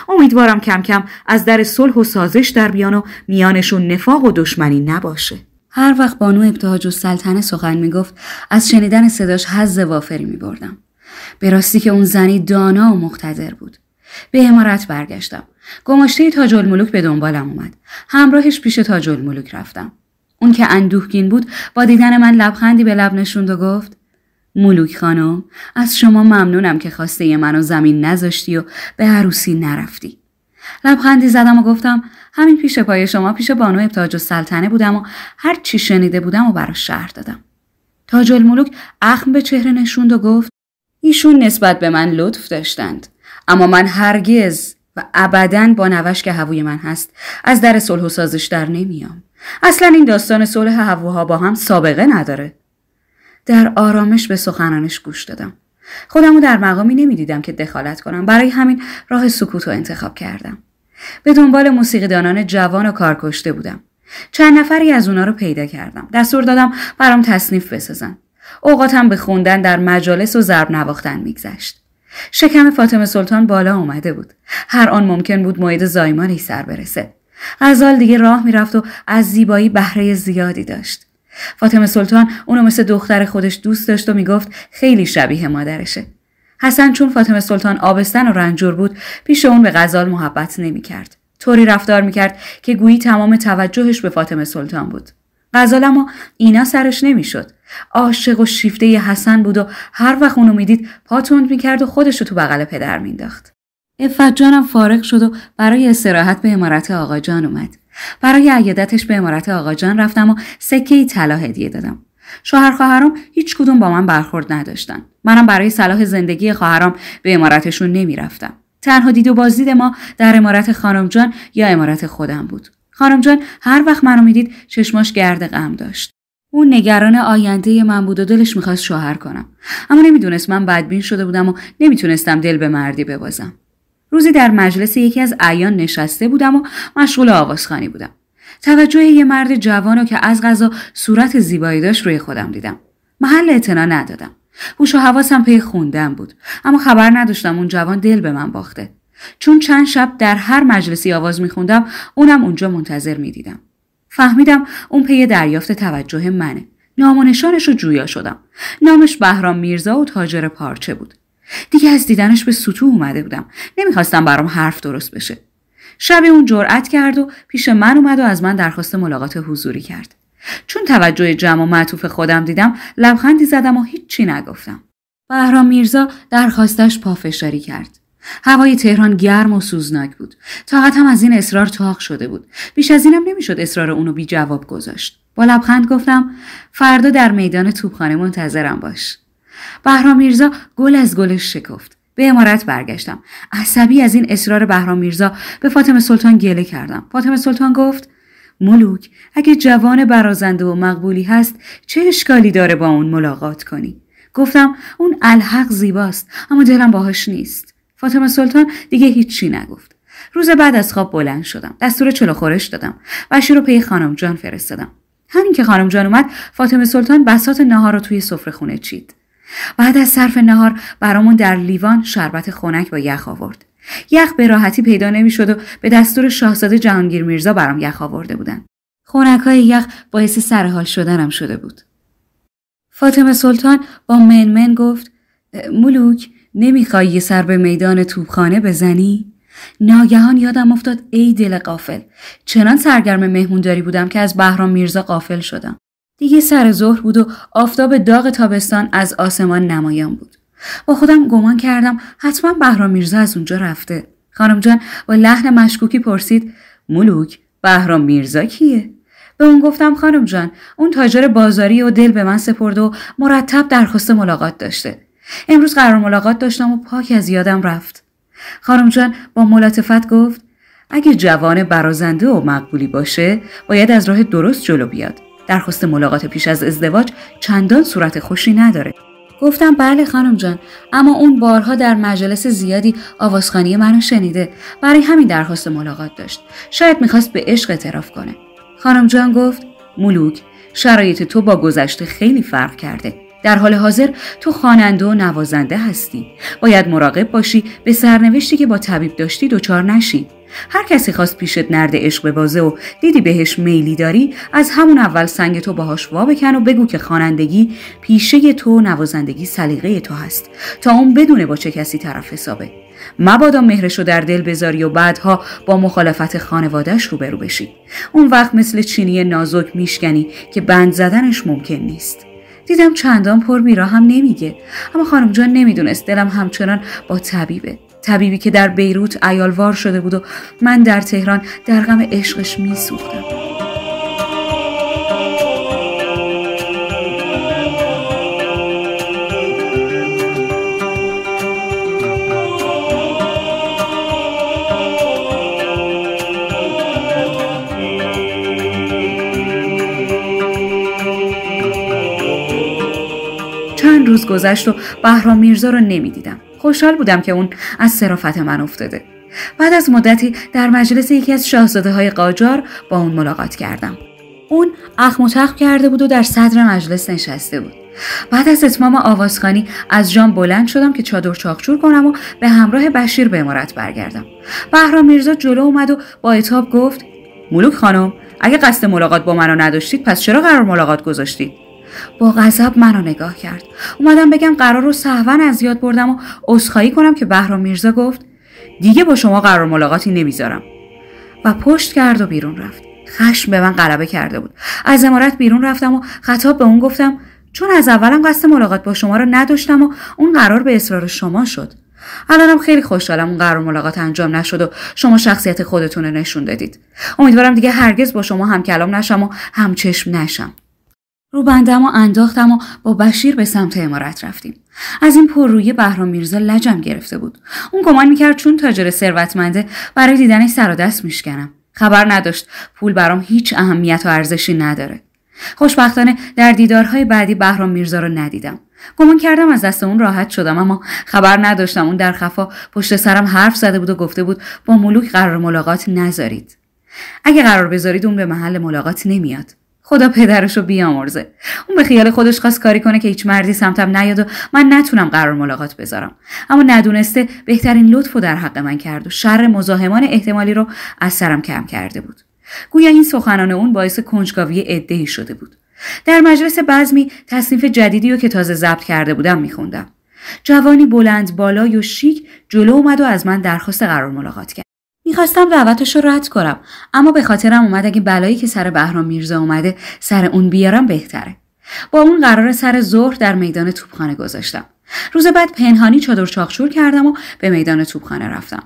امیدوارم کم کم از در صلح و سازش در بیان و میانشون نفاق و دشمنی نباشه هر وقت بانو ابتهاج و سلطنه سخن میگفت از شنیدن صداش حز وافری میبردم به راستی که اون زنی دانا و مقتدر بود به امارت برگشتم گماشته تاج الملوک به دنبالم اومد همراهش پیش تاج الملوک رفتم اون که اندوهگین بود با دیدن من لبخندی به لب نشوند و گفت مولوک خانم از شما ممنونم که خواسته منو زمین نذاشتی و به عروسی نرفتی لبخندی زدم و گفتم همین پیش پای شما پیش بانو ابتاج و سلطنه بودم و هر چی شنیده بودم و براش شهر دادم تاج الملوک اخم به چهره نشوند و گفت ایشون نسبت به من لطف داشتند اما من هرگز و ابدا با نوشک که هووی من هست از در صلح و سازش در نمیام اصلا این داستان صلح هواها با هم سابقه نداره در آرامش به سخنانش گوش دادم خودمو در مقامی نمیدیدم که دخالت کنم برای همین راه سکوت رو انتخاب کردم به دنبال موسیقیدانان جوان و کشته بودم چند نفری از اونا رو پیدا کردم دستور دادم برام تصنیف بسازن اوقاتم به خوندن در مجالس و ضرب نواختن میگذشت شکم فاطمه سلطان بالا اومده بود هر آن ممکن بود موعد زایمانی سر برسه غزال دیگه راه میرفت و از زیبایی بهره زیادی داشت فاطمه سلطان اونو مثل دختر خودش دوست داشت و میگفت خیلی شبیه مادرشه حسن چون فاطمه سلطان آبستن و رنجور بود پیش اون به غزال محبت نمیکرد طوری رفتار میکرد که گویی تمام توجهش به فاطمه سلطان بود غزال اما اینا سرش نمیشد عاشق و شیفته حسن بود و هر وقت اونو میدید پا میکرد و خودش رو تو بغل پدر مینداخت افت جانم فارغ شد و برای استراحت به امارت آقا جان اومد. برای عیادتش به امارت آقا جان رفتم و سکه طلا هدیه دادم. شوهر خواهرام هیچ کدوم با من برخورد نداشتن. منم برای صلاح زندگی خواهرام به امارتشون نمیرفتم. تنها دید و بازدید ما در امارت خانم جان یا امارت خودم بود. خانم جان هر وقت منو میدید چشماش گرد غم داشت. او نگران آینده من بود و دلش میخواست شوهر کنم. اما نمیدونست من بدبین شده بودم و نمیتونستم دل به مردی ببازم. روزی در مجلس یکی از ایان نشسته بودم و مشغول آوازخانی بودم توجه یه مرد رو که از غذا صورت زیبایی داشت روی خودم دیدم محل اعتنا ندادم هوش و حواسم پی خوندم بود اما خبر نداشتم اون جوان دل به من باخته چون چند شب در هر مجلسی آواز میخوندم اونم اونجا منتظر میدیدم فهمیدم اون پی دریافت توجه منه نام و رو جویا شدم نامش بهرام میرزا و تاجر پارچه بود دیگه از دیدنش به سوتو اومده بودم نمیخواستم برام حرف درست بشه شب اون جرأت کرد و پیش من اومد و از من درخواست ملاقات حضوری کرد چون توجه جمع و معطوف خودم دیدم لبخندی زدم و هیچی نگفتم بهرام میرزا درخواستش پافشاری کرد هوای تهران گرم و سوزناک بود طاقتم هم از این اصرار تاق شده بود بیش از اینم نمیشد اصرار اونو بی جواب گذاشت با لبخند گفتم فردا در میدان توپخانه منتظرم باش بهرام میرزا گل از گلش شکفت به امارت برگشتم عصبی از این اصرار بهرام میرزا به فاطمه سلطان گله کردم فاطمه سلطان گفت ملوک اگه جوان برازنده و مقبولی هست چه اشکالی داره با اون ملاقات کنی گفتم اون الحق زیباست اما دلم باهاش نیست فاطمه سلطان دیگه هیچی نگفت روز بعد از خواب بلند شدم دستور چلو خورش دادم و رو پی خانم جان فرستادم همین که خانم جان اومد فاطمه سلطان بسات نهار رو توی سفره خونه چید بعد از صرف نهار برامون در لیوان شربت خنک با یخ آورد یخ به راحتی پیدا نمیشد و به دستور شاهزاده جهانگیر میرزا برام یخ آورده بودن خونک های یخ باعث سرحال شدنم شده بود فاطمه سلطان با منمن گفت ملوک نمیخوای یه سر به میدان توبخانه بزنی؟ ناگهان یادم افتاد ای دل قافل چنان سرگرم مهمونداری بودم که از بهرام میرزا قافل شدم دیگه سر ظهر بود و آفتاب داغ تابستان از آسمان نمایان بود. با خودم گمان کردم حتما بهرام میرزا از اونجا رفته. خانم جان با لحن مشکوکی پرسید ملوک بهرام میرزا کیه؟ به اون گفتم خانم جان اون تاجر بازاری و دل به من سپرد و مرتب درخواست ملاقات داشته. امروز قرار ملاقات داشتم و پاک از یادم رفت. خانم جان با ملاتفت گفت اگه جوان برازنده و مقبولی باشه باید از راه درست جلو بیاد. درخواست ملاقات پیش از ازدواج چندان صورت خوشی نداره گفتم بله خانم جان اما اون بارها در مجلس زیادی آوازخانی منو شنیده برای همین درخواست ملاقات داشت شاید میخواست به عشق اعتراف کنه خانم جان گفت ملوک شرایط تو با گذشته خیلی فرق کرده در حال حاضر تو خواننده و نوازنده هستی باید مراقب باشی به سرنوشتی که با طبیب داشتی دچار نشی هر کسی خواست پیشت نرد عشق ببازه و دیدی بهش میلی داری از همون اول سنگ تو باهاش وا بکن و بگو که خوانندگی پیشه تو نوازندگی سلیقه تو هست تا اون بدونه با چه کسی طرف حسابه مبادا مهرشو در دل بذاری و بعدها با مخالفت خانوادهش روبرو بشی اون وقت مثل چینی نازک میشکنی که بند زدنش ممکن نیست دیدم چندان پر میرا هم نمیگه اما خانم جان نمیدونست دلم همچنان با طبیبه طبیبی که در بیروت ایالوار شده بود و من در تهران در غم عشقش میسوختم چند روز گذشت و بهرام میرزا رو نمیدیدم خوشحال بودم که اون از صرافت من افتاده بعد از مدتی در مجلس یکی از شاهزاده های قاجار با اون ملاقات کردم اون اخم و تخم کرده بود و در صدر مجلس نشسته بود بعد از اتمام آوازخانی از جام بلند شدم که چادر چاخچور کنم و به همراه بشیر به امارت برگردم بهرام میرزا جلو اومد و با اتاب گفت ملوک خانم اگه قصد ملاقات با منو نداشتید پس چرا قرار ملاقات گذاشتید با غضب منو نگاه کرد اومدم بگم قرار رو صحون از یاد بردم و عذرخواهی کنم که بهرام میرزا گفت دیگه با شما قرار ملاقاتی نمیذارم و پشت کرد و بیرون رفت خشم به من غلبه کرده بود از امارت بیرون رفتم و خطاب به اون گفتم چون از اولم قصد ملاقات با شما رو نداشتم و اون قرار به اصرار شما شد الانم خیلی خوشحالم اون قرار ملاقات انجام نشد و شما شخصیت خودتون رو نشون دادید امیدوارم دیگه هرگز با شما هم کلام نشم و هم چشم نشم رو بندم و انداختم و با بشیر به سمت امارت رفتیم از این پررویه بهرام میرزا لجم گرفته بود اون گمان میکرد چون تاجر ثروتمنده برای دیدنش سر و دست میشکنم خبر نداشت پول برام هیچ اهمیت و ارزشی نداره خوشبختانه در دیدارهای بعدی بهرام میرزا رو ندیدم گمان کردم از دست اون راحت شدم اما خبر نداشتم اون در خفا پشت سرم حرف زده بود و گفته بود با ملوک قرار ملاقات نذارید اگه قرار بذارید اون به محل ملاقات نمیاد خدا رو بیامرزه اون به خیال خودش خواست کاری کنه که هیچ مردی سمتم نیاد و من نتونم قرار ملاقات بذارم اما ندونسته بهترین لطف در حق من کرد و شر مزاحمان احتمالی رو از سرم کم کرده بود گویا این سخنان اون باعث کنجکاوی عدهای شده بود در مجلس بزمی تصنیف جدیدی رو که تازه ضبط کرده بودم میخوندم جوانی بلند بالای و شیک جلو اومد و از من درخواست قرار ملاقات کرد میخواستم دعوتش رو رد کنم اما به خاطرم اومد اگه بلایی که سر بهرام میرزا اومده سر اون بیارم بهتره با اون قرار سر ظهر در میدان توپخانه گذاشتم روز بعد پنهانی چادر چاخچور کردم و به میدان توپخانه رفتم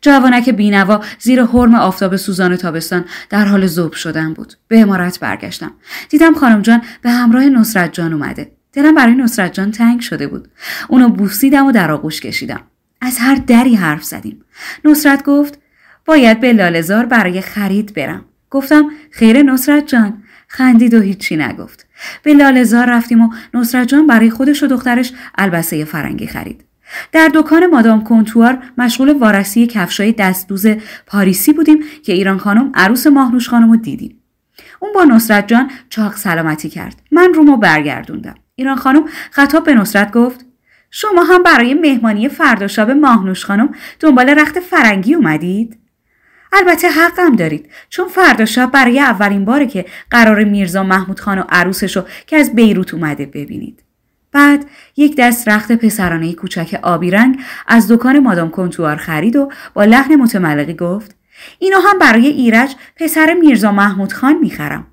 جوانک بینوا زیر حرم آفتاب سوزان تابستان در حال ذوب شدن بود به امارت برگشتم دیدم خانم جان به همراه نصرت جان اومده دلم برای نصرت جان تنگ شده بود اونو بوسیدم و در آغوش کشیدم از هر دری حرف زدیم نصرت گفت باید به لالزار برای خرید برم گفتم خیر نصرت جان خندید و هیچی نگفت به لالزار رفتیم و نصرت جان برای خودش و دخترش البسه فرنگی خرید در دکان مادام کنتوار مشغول وارسی کفشای دستدوز پاریسی بودیم که ایران خانم عروس ماهنوش خانم رو دیدیم اون با نصرت جان چاق سلامتی کرد من رومو برگردوندم ایران خانم خطاب به نصرت گفت شما هم برای مهمانی فردا شب ماهنوش خانم دنبال رخت فرنگی اومدید البته حقم دارید چون فردا شب برای اولین باره که قرار میرزا محمود خان و عروسش که از بیروت اومده ببینید بعد یک دست رخت پسرانه کوچک آبی رنگ از دکان مادام کنتوار خرید و با لحن متملقی گفت اینو هم برای ایرج پسر میرزا محمود خان میخرم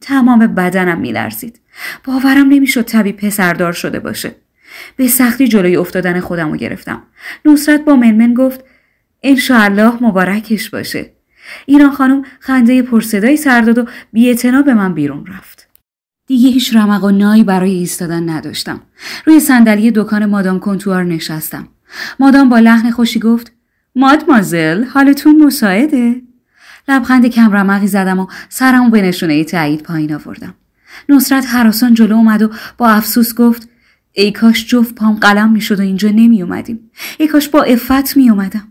تمام بدنم میلرزید باورم نمیشد تبی پسردار شده باشه به سختی جلوی افتادن خودم رو گرفتم نصرت با منمن گفت انشاالله مبارکش باشه ایران خانم خنده پرصدایی سر داد و بی به من بیرون رفت دیگه هیچ رمق و نایی برای ایستادن نداشتم روی صندلی دکان مادام کنتوار نشستم مادام با لحن خوشی گفت مادمازل حالتون مساعده لبخند کم رمقی زدم و سرمو به نشونه تایید پایین آوردم نصرت حراسان جلو اومد و با افسوس گفت ای کاش جفت پام قلم میشد و اینجا نمی اومدیم ای کاش با افت می اومدم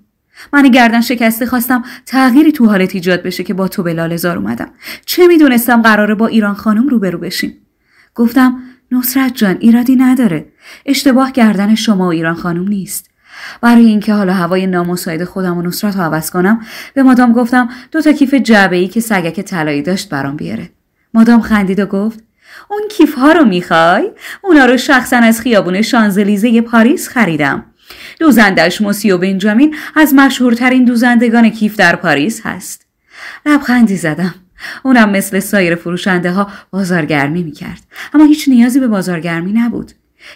من گردن شکسته خواستم تغییری تو حالت ایجاد بشه که با تو به لالزار اومدم چه میدونستم قراره با ایران خانم روبرو بشیم گفتم نصرت جان ایرادی نداره اشتباه کردن شما و ایران خانم نیست برای اینکه حالا هوای نامساعد خودم و نصرت رو عوض کنم به مادام گفتم دو تا کیف ای که سگک طلایی داشت برام بیاره مادام خندید و گفت اون کیف ها رو میخوای؟ اونا رو شخصا از خیابون شانزلیزه پاریس خریدم. دوزندش موسیو بنجامین از مشهورترین دوزندگان کیف در پاریس هست لبخندی زدم اونم مثل سایر فروشنده ها بازارگرمی میکرد اما هیچ نیازی به بازارگرمی نبود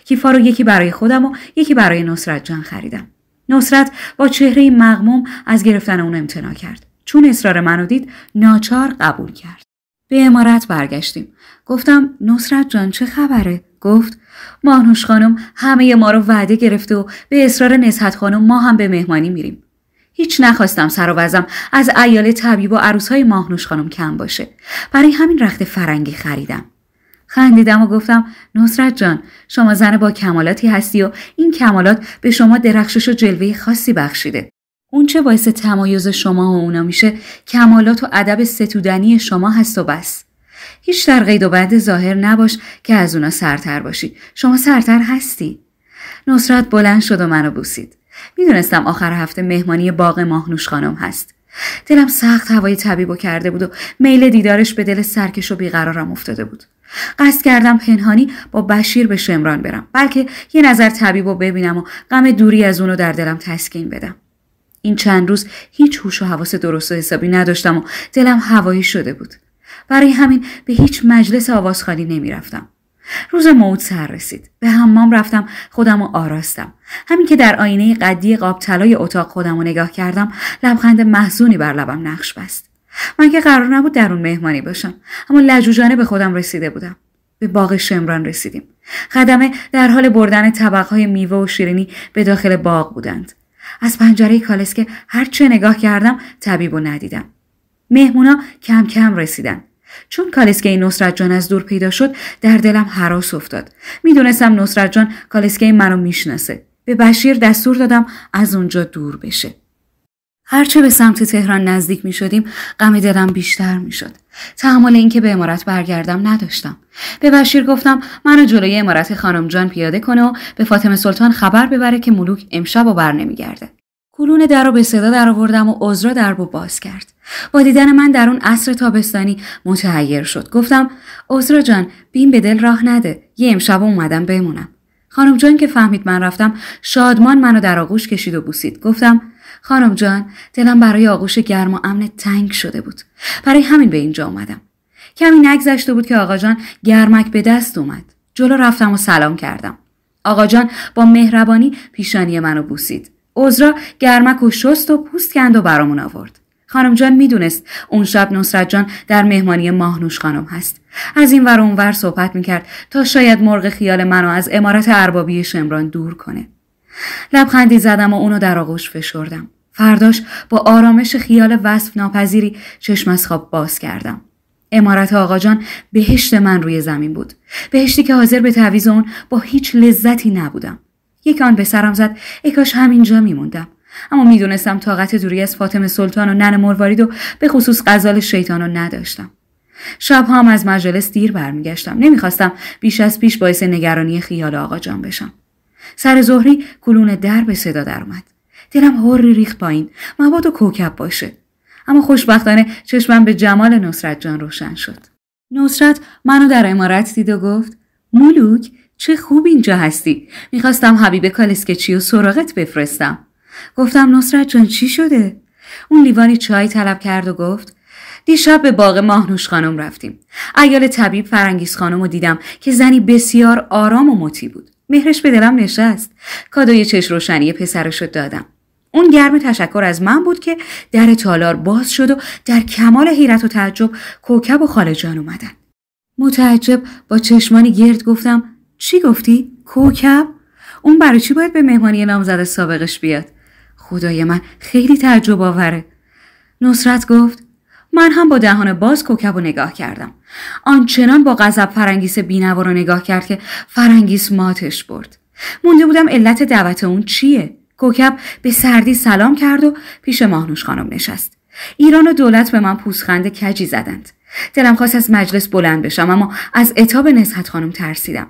کیفا رو یکی برای خودم و یکی برای نصرت جان خریدم نصرت با چهره مغموم از گرفتن اون امتناع کرد چون اصرار منو دید ناچار قبول کرد به امارت برگشتیم گفتم نصرت جان چه خبره گفت مانوش خانم همه ما رو وعده گرفته و به اصرار نزهت خانم ما هم به مهمانی میریم هیچ نخواستم سر و وزم از ایال طبیب و عروسهای ماهنوش خانم کم باشه برای همین رخت فرنگی خریدم خندیدم و گفتم نصرت جان شما زن با کمالاتی هستی و این کمالات به شما درخشش و جلوه خاصی بخشیده اون چه باعث تمایز شما و اونا میشه کمالات و ادب ستودنی شما هست و بس هیچ در قید و بعد ظاهر نباش که از اونا سرتر باشی شما سرتر هستی نصرت بلند شد و منو بوسید میدونستم آخر هفته مهمانی باغ ماهنوش خانم هست دلم سخت هوای طبیب و کرده بود و میل دیدارش به دل سرکش و بیقرارم افتاده بود قصد کردم پنهانی با بشیر به شمران برم بلکه یه نظر طبیب و ببینم و غم دوری از اونو در دلم تسکین بدم این چند روز هیچ هوش و حواس درست و حسابی نداشتم و دلم هوایی شده بود برای همین به هیچ مجلس آوازخانی رفتم روز موت سر رسید به حمام رفتم خودم و آراستم همین که در آینه قدی قاب طلای اتاق خودم رو نگاه کردم لبخند محزونی بر لبم نقش بست من که قرار نبود درون مهمانی باشم اما لجوجانه به خودم رسیده بودم به باغ شمران رسیدیم خدمه در حال بردن طبقهای میوه و شیرینی به داخل باغ بودند از پنجره کالسکه هر چه نگاه کردم طبیب و ندیدم مهمونا کم کم رسیدن چون کالسکه نصرت جان از دور پیدا شد در دلم حراس افتاد میدونستم نصرت جان کالسکه منو میشناسه به بشیر دستور دادم از اونجا دور بشه هرچه به سمت تهران نزدیک می شدیم غم دلم بیشتر می شد. تحمل اینکه به امارت برگردم نداشتم. به بشیر گفتم منو جلوی امارت خانم جان پیاده کنه و به فاطمه سلطان خبر ببره که ملوک امشب و بر نمیگرده. کلون در رو به صدا در آوردم و عذرا در رو باز کرد. با دیدن من در اون عصر تابستانی متحیر شد. گفتم عذرا جان بیم به دل راه نده. یه امشب اومدم بمونم. خانم جان که فهمید من رفتم شادمان منو در آغوش کشید و بوسید. گفتم خانم جان دلم برای آغوش گرم و امن تنگ شده بود. برای همین به اینجا اومدم. کمی نگذشته بود که آقا جان گرمک به دست اومد. جلو رفتم و سلام کردم. آقا جان با مهربانی پیشانی منو بوسید. عذرا گرمک و شست و پوست کند و برامون آورد خانم جان میدونست اون شب نصرت جان در مهمانی ماهنوش خانم هست از این ور اونور صحبت میکرد تا شاید مرغ خیال منو از امارت اربابی شمران دور کنه لبخندی زدم و اونو در آغوش فشردم فرداش با آرامش خیال وصف ناپذیری چشم از خواب باز کردم امارت آقا جان بهشت من روی زمین بود بهشتی که حاضر به تعویز اون با هیچ لذتی نبودم یک آن به سرم زد ای کاش همینجا میموندم اما میدونستم طاقت دوری از فاطمه سلطان و نن مروارید و به خصوص غزال رو نداشتم شب هم از مجلس دیر برمیگشتم نمیخواستم بیش از پیش باعث نگرانی خیال آقا جان بشم سر ظهری کلون در به صدا درآمد دلم هوری ریخ پایین مباد و کوکب باشه اما خوشبختانه چشمم به جمال نصرت جان روشن شد نصرت منو در امارت دید و گفت مولوک چه خوب اینجا هستی میخواستم حبیب کالسکچی و سراغت بفرستم گفتم نصرت جان چی شده اون لیوانی چای طلب کرد و گفت دیشب به باغ ماهنوش خانم رفتیم ایال طبیب فرنگیس خانم رو دیدم که زنی بسیار آرام و مطیع بود مهرش به دلم نشست کادوی چش روشنی پسرش رو دادم اون گرم تشکر از من بود که در تالار باز شد و در کمال حیرت و تعجب کوکب و خالجان اومدن متعجب با چشمانی گرد گفتم چی گفتی؟ کوکب؟ اون برای چی باید به مهمانی نامزد سابقش بیاد؟ خدای من خیلی تعجب آوره. نصرت گفت من هم با دهان باز کوکب و نگاه کردم. آنچنان با غضب فرانگیس بینوا رو نگاه کرد که فرنگیس ماتش برد. مونده بودم علت دعوت اون چیه؟ کوکب به سردی سلام کرد و پیش ماهنوش خانم نشست. ایران و دولت به من پوسخند کجی زدند. دلم خواست از مجلس بلند بشم اما از اتاب نزهت خانم ترسیدم.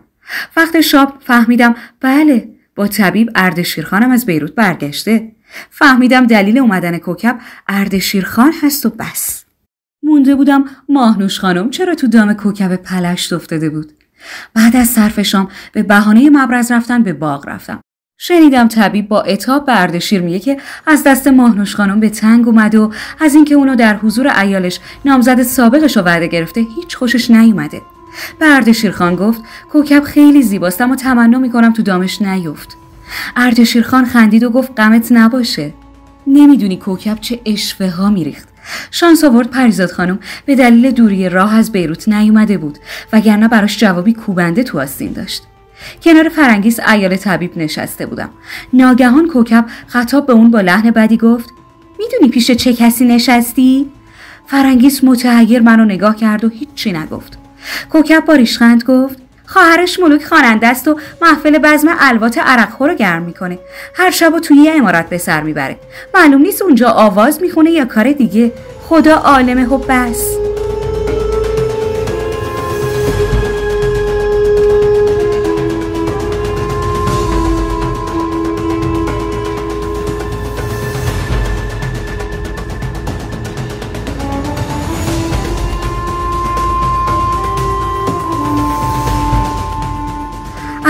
وقت شاب فهمیدم بله با طبیب اردشیرخانم از بیروت برگشته فهمیدم دلیل اومدن کوکب اردشیرخان هست و بس مونده بودم ماهنوش خانم چرا تو دام کوکب پلشت افتاده بود بعد از صرف شام به بهانه مبرز رفتن به باغ رفتم شنیدم طبیب با اتاب به اردشیر میگه که از دست ماهنوش خانم به تنگ اومده و از اینکه اونو در حضور ایالش نامزد سابقش رو وعده گرفته هیچ خوشش نیومده به شیرخان گفت کوکب خیلی زیباست اما تمنا میکنم تو دامش نیفت شیرخان خندید و گفت غمت نباشه نمیدونی کوکب چه اشوه ها میریخت شانس آورد پریزاد خانم به دلیل دوری راه از بیروت نیومده بود وگرنه براش جوابی کوبنده تو آستین داشت کنار فرنگیس ایال طبیب نشسته بودم ناگهان کوکب خطاب به اون با لحن بدی گفت میدونی پیش چه کسی نشستی فرنگیس متحیر منو نگاه کرد و هیچی نگفت کوکب با ریشخند گفت خواهرش ملوک خواننده است و محفل بزم الوات عرقخور رو گرم میکنه هر شب و توی یه امارت به سر میبره معلوم نیست اونجا آواز میخونه یا کار دیگه خدا عالم حب است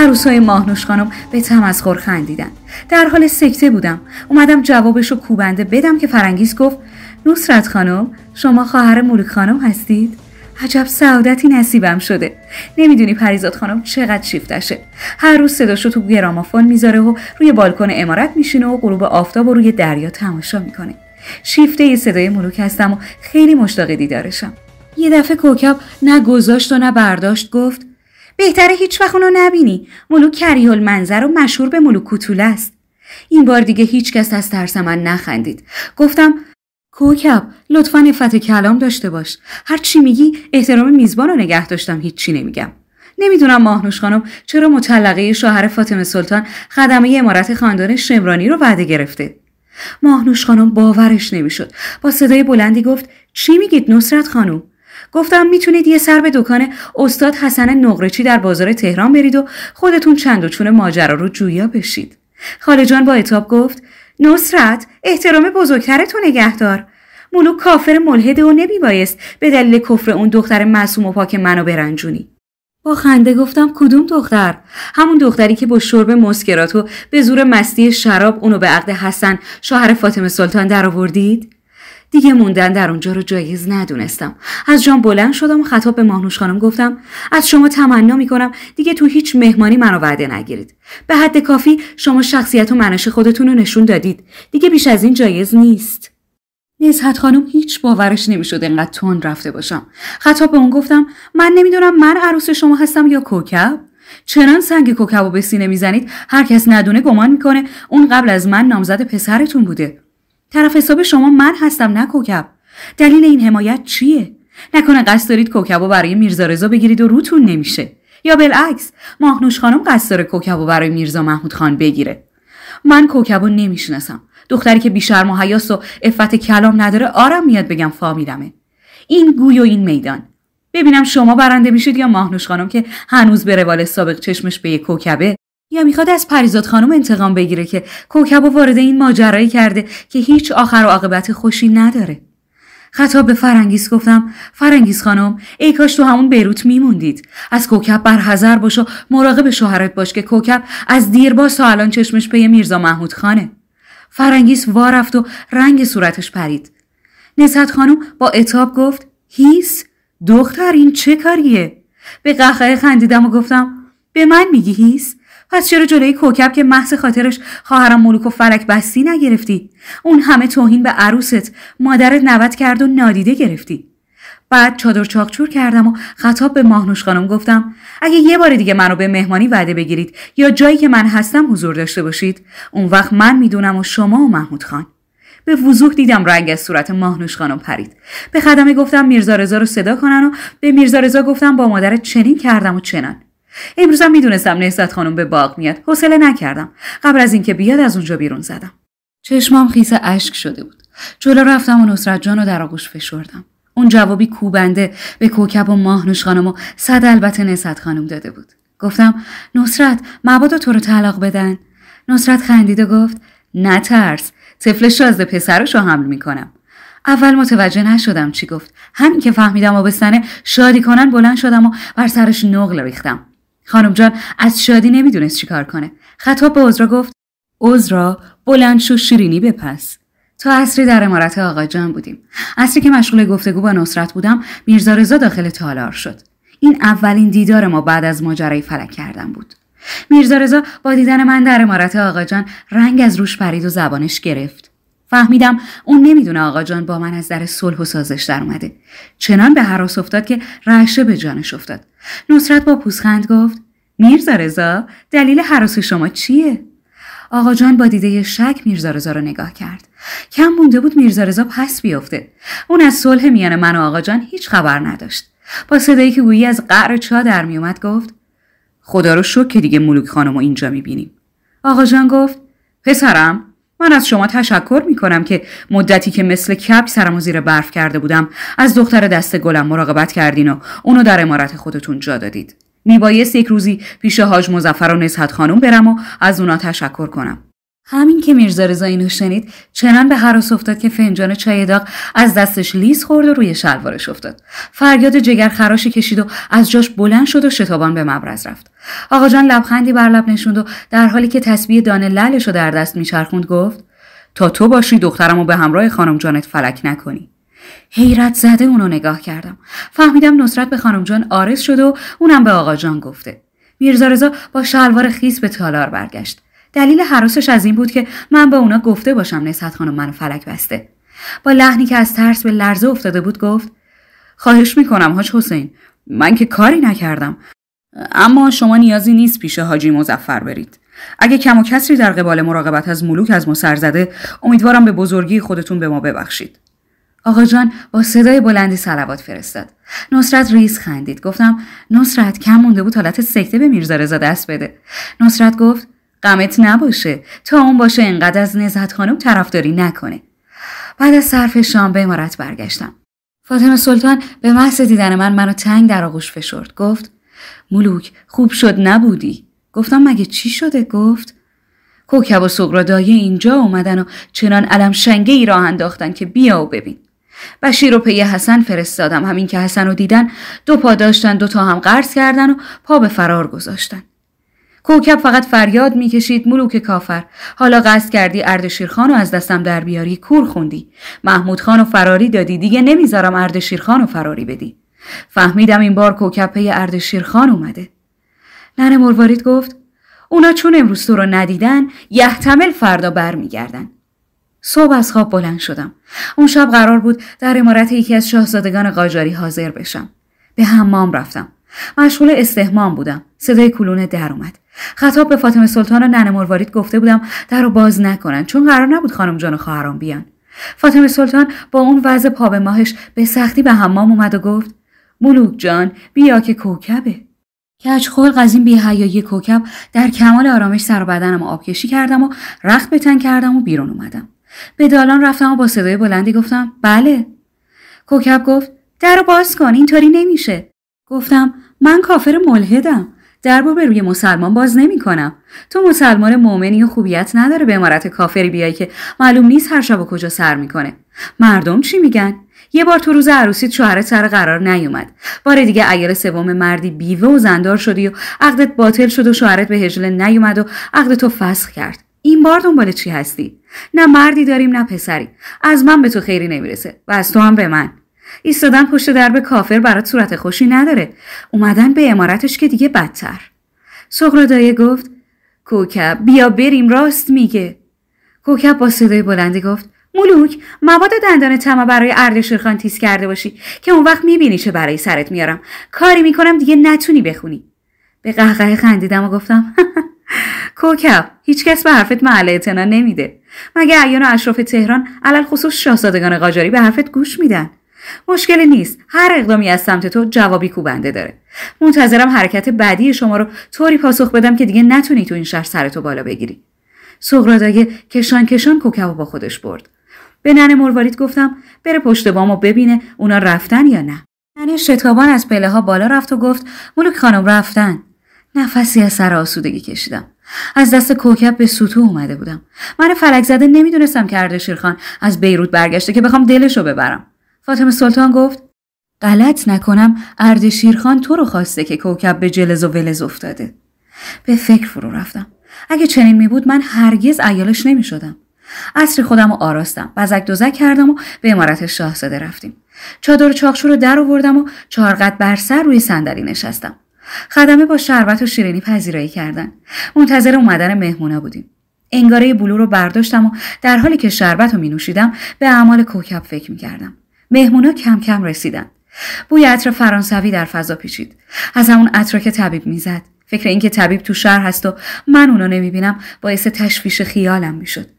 عروسای ماهنوش خانم به تمسخر خندیدن در حال سکته بودم اومدم جوابش رو کوبنده بدم که فرانگیز گفت نصرت خانم شما خواهر مولک خانم هستید عجب سعادتی نصیبم شده نمیدونی پریزاد خانم چقدر شیفتشه هر روز صداشو تو گرامافون میذاره و روی بالکن امارت میشینه و غروب آفتاب و روی دریا تماشا میکنه شیفته یه صدای ملوک هستم و خیلی مشتاق دیدارشم یه دفعه کوکب نه گذاشت و نه برداشت گفت بهتره هیچ وقت اونو نبینی ملوک کریول منظر و مشهور به ملوک کوتوله است این بار دیگه هیچ کس از ترس من نخندید گفتم کوکب لطفا نفت کلام داشته باش هر چی میگی احترام میزبان رو نگه داشتم هیچی نمیگم نمیدونم ماهنوش خانم چرا مطلقه شوهر فاطمه سلطان خدمه امارت خاندان شمرانی رو وعده گرفته ماهنوش خانم باورش نمیشد با صدای بلندی گفت چی میگید نصرت خانم گفتم میتونید یه سر به دکان استاد حسن نقرچی در بازار تهران برید و خودتون چند و چون ماجرا رو جویا بشید خاله جان با اتاب گفت نصرت احترام بزرگترتو نگهدار مولو کافر ملحده و نمیبایست به دلیل کفر اون دختر معصوم و پاک منو برنجونی با خنده گفتم کدوم دختر همون دختری که با شرب مسکرات و به زور مستی شراب اونو به عقد حسن شوهر فاطمه سلطان درآوردید دیگه موندن در اونجا رو جایز ندونستم از جام بلند شدم و خطاب به ماهنوش خانم گفتم از شما تمنا میکنم دیگه تو هیچ مهمانی منو وعده نگیرید به حد کافی شما شخصیت و منش خودتون رو نشون دادید دیگه بیش از این جایز نیست نزهت خانم هیچ باورش نمیشد انقدر تند رفته باشم خطاب به اون گفتم من نمیدونم من عروس شما هستم یا کوکب چنان سنگ کوکب و به سینه میزنید هرکس ندونه گمان میکنه اون قبل از من نامزد پسرتون بوده طرف حساب شما من هستم نه کوکب دلیل این حمایت چیه نکنه قصد دارید کوکب و برای میرزا رضا بگیرید و روتون نمیشه یا بالعکس ماهنوش خانم قصد داره کوکب و برای میرزا محمود خان بگیره من کوکب و نمیشناسم دختری که بیشرم و حیاس و افت کلام نداره آرم میاد بگم فامیلمه. این گوی و این میدان ببینم شما برنده میشید یا ماهنوش خانم که هنوز به روال سابق چشمش به یک کوکبه یا میخواد از پریزاد خانم انتقام بگیره که و وارد این ماجرایی کرده که هیچ آخر و عاقبت خوشی نداره خطاب به فرنگیس گفتم فرنگیس خانم ای کاش تو همون بیروت میموندید از کوکب برحذر باش و مراقب شوهرت باش که کوکب از دیرباز تا الان چشمش پی میرزا محمود خانه فرنگیس وا رفت و رنگ صورتش پرید نسد خانم با اتاب گفت هیس دختر این چه کاریه به قهقهه خندیدم و گفتم به من میگی هیس پس چرا جلوی کوکب که محض خاطرش خواهرم ملوک و فلک بستی نگرفتی اون همه توهین به عروست مادرت نوت کرد و نادیده گرفتی بعد چادر چاقچور کردم و خطاب به ماهنوش خانم گفتم اگه یه بار دیگه منو به مهمانی وعده بگیرید یا جایی که من هستم حضور داشته باشید اون وقت من میدونم و شما و محمود خان به وضوح دیدم رنگ از صورت ماهنوش خانم پرید به خدمه گفتم میرزا رزا رو صدا کنن و به میرزا گفتم با مادرت چنین کردم و چنان امروزم میدونستم نهزت خانم به باغ میاد حوصله نکردم قبل از اینکه بیاد از اونجا بیرون زدم چشمام خیس اشک شده بود جلو رفتم و نصرت جانو رو در آغوش فشردم اون جوابی کوبنده به کوکب و ماهنوش خانم و صد البته نصرت خانم داده بود گفتم نصرت مبادا تو رو طلاق بدن نصرت خندید و گفت نترس طفل شازده پسرش رو حمل میکنم اول متوجه نشدم چی گفت همین که فهمیدم آبستنه شادی کنن بلند شدم و بر سرش نقل ریختم خانم جان از شادی نمیدونست کار کنه خطاب به عذرا گفت عذرا بلند شو شیرینی بپس تا اصری در امارت آقا جان بودیم اصری که مشغول گفتگو با نصرت بودم میرزا رضا داخل تالار شد این اولین دیدار ما بعد از ماجرای فلک کردن بود میرزا رضا با دیدن من در امارت آقا جان رنگ از روش پرید و زبانش گرفت فهمیدم اون نمیدونه آقا جان با من از در صلح و سازش در اومده چنان به حراس افتاد که رعشه به جانش افتاد نصرت با پوزخند گفت میرزا رضا دلیل حراس شما چیه آقا جان با دیده شک میرزا رضا رو نگاه کرد کم مونده بود میرزا رضا پس بیفته اون از صلح میان من و آقا جان هیچ خبر نداشت با صدایی که گویی از قعر چا در میومد گفت خدا رو شکر که دیگه ملوک خانم رو اینجا میبینیم آقا جان گفت پسرم من از شما تشکر می کنم که مدتی که مثل کپ سرم و زیر برف کرده بودم از دختر دست گلم مراقبت کردین و اونو در امارت خودتون جا دادید. بایست یک روزی پیش حاج مزفر و نسحت خانم برم و از اونا تشکر کنم. همین که میرزا رضا اینو شنید چنان به حراس افتاد که فنجان چای داغ از دستش لیز خورد و روی شلوارش افتاد فریاد جگر خراشی کشید و از جاش بلند شد و شتابان به مبرز رفت آقا جان لبخندی بر لب نشوند و در حالی که تسبیح دانه لالش رو در دست میچرخوند گفت تا تو باشی دخترم و به همراه خانم جانت فلک نکنی حیرت زده اونو نگاه کردم فهمیدم نصرت به خانم جان آرز شد و اونم به آقا جان گفته میرزا با شلوار خیس به تالار برگشت دلیل حراسش از این بود که من با اونا گفته باشم نسحت خانم منو فلک بسته با لحنی که از ترس به لرزه افتاده بود گفت خواهش میکنم حاج حسین من که کاری نکردم اما شما نیازی نیست پیش حاجی مزفر برید اگه کم و کسری در قبال مراقبت از ملوک از ما سر زده امیدوارم به بزرگی خودتون به ما ببخشید آقا جان با صدای بلندی سلوات فرستاد نصرت ریز خندید گفتم نصرت کم مونده بود حالت سکته به میرزا رضا دست بده نصرت گفت غمت نباشه تا اون باشه انقدر از نزد خانم طرفداری نکنه بعد از صرف شام به امارت برگشتم فاطمه سلطان به محض دیدن من منو تنگ در آغوش فشرد گفت ملوک خوب شد نبودی گفتم مگه چی شده گفت کوکب و سقرا دایه اینجا اومدن و چنان علم شنگه ای راه انداختن که بیا و ببین بشیر و پی حسن فرستادم همین که حسن رو دیدن دو پا داشتن دو تا هم قرض کردن و پا به فرار گذاشتن کوکب فقط فریاد میکشید ملوک کافر حالا قصد کردی اردشیرخان رو از دستم در بیاری کور خوندی محمود خان و فراری دادی دیگه نمیذارم اردشیرخان و فراری بدی فهمیدم این بار کوکب پی اردشیرخان اومده ننه مروارید گفت اونا چون امروز تو رو ندیدن یحتمل فردا برمیگردن صبح از خواب بلند شدم اون شب قرار بود در امارت یکی از شاهزادگان قاجاری حاضر بشم به حمام رفتم مشغول استهمام بودم صدای کلونه در اومد خطاب به فاطمه سلطان و ننه مروارید گفته بودم در رو باز نکنن چون قرار نبود خانم جان و خواهرام بیان فاطمه سلطان با اون وضع پا به ماهش به سختی به حمام اومد و گفت ملوک جان بیا که کوکبه کج خلق از این بیهیایی کوکب در کمال آرامش سر و بدنم آبکشی کردم و رخت به تن کردم و بیرون اومدم به دالان رفتم و با صدای بلندی گفتم بله کوکب گفت در رو باز کن اینطوری نمیشه گفتم من کافر ملحدم در به روی مسلمان باز نمی کنم. تو مسلمان مؤمنی و خوبیت نداره به امارت کافری بیای که معلوم نیست هر شب و کجا سر میکنه مردم چی میگن یه بار تو روز عروسیت شوهرت سر قرار نیومد بار دیگه ایال سوم مردی بیوه و زندار شدی و عقدت باطل شد و شوهرت به هجله نیومد و عقد تو فسخ کرد این بار دنبال چی هستی نه مردی داریم نه پسری از من به تو خیری نمیرسه و از تو هم به من ایستادن پشت درب کافر برات صورت خوشی نداره اومدن به امارتش که دیگه بدتر دایه گفت کوکب بیا بریم راست میگه کوکب با صدای بلندی گفت ملوک مواد دندان تما برای اردشیرخان تیز کرده باشی که اون وقت میبینی چه برای سرت میارم کاری میکنم دیگه نتونی بخونی به قهقه خندیدم و گفتم کوکب هیچکس به حرفت محل اعتنا نمیده مگه ایان و اشراف تهران علل خصوص شاهزادگان قاجاری به حرفت گوش میدن مشکلی نیست هر اقدامی از سمت تو جوابی کوبنده داره منتظرم حرکت بعدی شما رو طوری پاسخ بدم که دیگه نتونی تو این شهر سرتو بالا بگیری سغرادایه کشان کشان کوکبو با خودش برد به نن مروارید گفتم بره پشت بامو و ببینه اونا رفتن یا نه نن شتابان از پله ها بالا رفت و گفت ملوک خانم رفتن نفسی از سر آسودگی کشیدم از دست کوکب به سوتو اومده بودم من فلک زده نمیدونستم که اردشیرخان از بیروت برگشته که بخوام دلشو ببرم فاطمه سلطان گفت غلط نکنم اردشیرخان تو رو خواسته که کوکب به جلز و ولز افتاده به فکر فرو رفتم اگه چنین می بود من هرگز ایالش نمی شدم عصر خودم رو آراستم بزک دوزک کردم و به امارت شاهزاده رفتیم چادر چاقشو رو در آوردم و چهار قد بر سر روی صندلی نشستم خدمه با شربت و شیرینی پذیرایی کردن منتظر اومدن مهمونا بودیم انگاره بلو رو برداشتم و در حالی که شربت رو می نوشیدم به اعمال کوکب فکر می کردم. مهمونا کم کم رسیدن بوی عطر فرانسوی در فضا پیچید از همون عطر که طبیب میزد فکر اینکه طبیب تو شهر هست و من اونو نمیبینم باعث تشویش خیالم میشد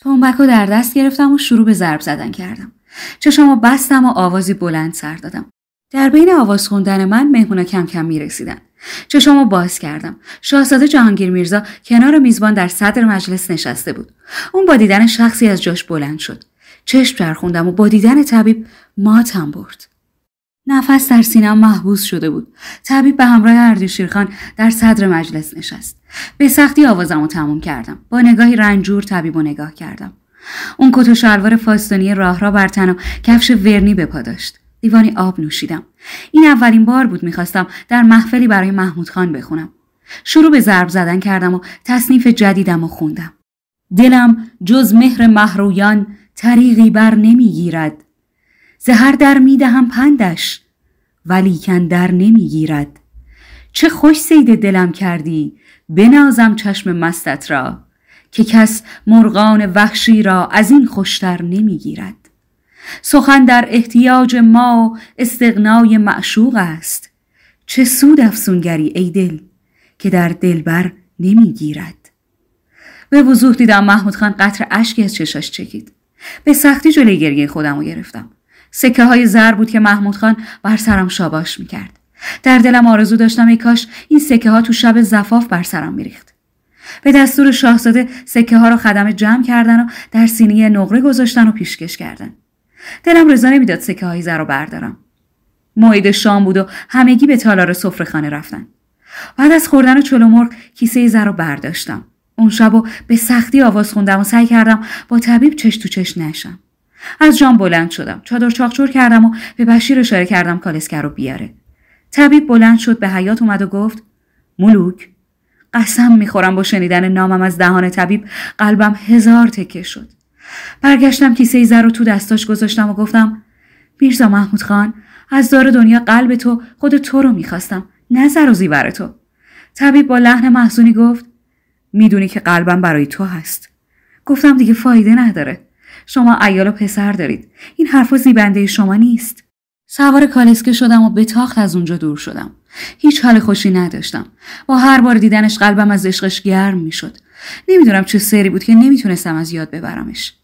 تنبک در دست گرفتم و شروع به ضرب زدن کردم چشم و بستم و آوازی بلند سر دادم در بین آواز خوندن من مهمونا کم کم رسیدن چشم باز کردم شاهزاده جهانگیر میرزا کنار میزبان در صدر مجلس نشسته بود اون با دیدن شخصی از جاش بلند شد چشم چرخوندم و با دیدن طبیب ماتم برد نفس در سینم محبوس شده بود طبیب به همراه اردشیرخان در صدر مجلس نشست به سختی آوازم رو تموم کردم با نگاهی رنجور طبیب و نگاه کردم اون کت و شلوار فاستونی راه را بر تن و کفش ورنی به پا داشت دیوانی آب نوشیدم این اولین بار بود میخواستم در محفلی برای محمود خان بخونم شروع به ضرب زدن کردم و تصنیف جدیدم و خوندم دلم جز مهر محرویان طریقی بر نمیگیرد زهر در میدهم پندش ولیکن در نمیگیرد چه خوش سید دلم کردی بنازم چشم مستت را که کس مرغان وحشی را از این خوشتر نمیگیرد سخن در احتیاج ما استقنای معشوق است چه سود افسونگری ای دل که در دلبر نمیگیرد به وضوح دیدم محمود خان قطر اشکی از چشاش چکید به سختی جلوی گریه خودم رو گرفتم سکه های زر بود که محمود خان بر سرم شاباش میکرد در دلم آرزو داشتم ای کاش این سکه ها تو شب زفاف بر سرم میریخت به دستور شاهزاده سکه ها را خدمه جمع کردن و در سینی نقره گذاشتن و پیشکش کردن دلم رضا نمیداد سکه های زر رو بردارم موعد شام بود و همگی به تالار خانه رفتن بعد از خوردن چلومرغ کیسه زر رو برداشتم اون شب و به سختی آواز خوندم و سعی کردم با طبیب چش تو چش نشم از جام بلند شدم چادر چاقچور کردم و به بشیر اشاره کردم کالسکه رو بیاره طبیب بلند شد به حیات اومد و گفت ملوک قسم میخورم با شنیدن نامم از دهان طبیب قلبم هزار تکه شد برگشتم کیسه زر رو تو دستاش گذاشتم و گفتم میرزا محمود خان از دار دنیا قلب تو خود تو رو میخواستم نه و زیور تو طبیب با لحن محسونی گفت میدونی که قلبم برای تو هست گفتم دیگه فایده نداره شما ایال و پسر دارید این حرفا زیبنده شما نیست سوار کالسکه شدم و به تاخت از اونجا دور شدم هیچ حال خوشی نداشتم با هر بار دیدنش قلبم از عشقش گرم میشد نمیدونم چه سری بود که نمیتونستم از یاد ببرمش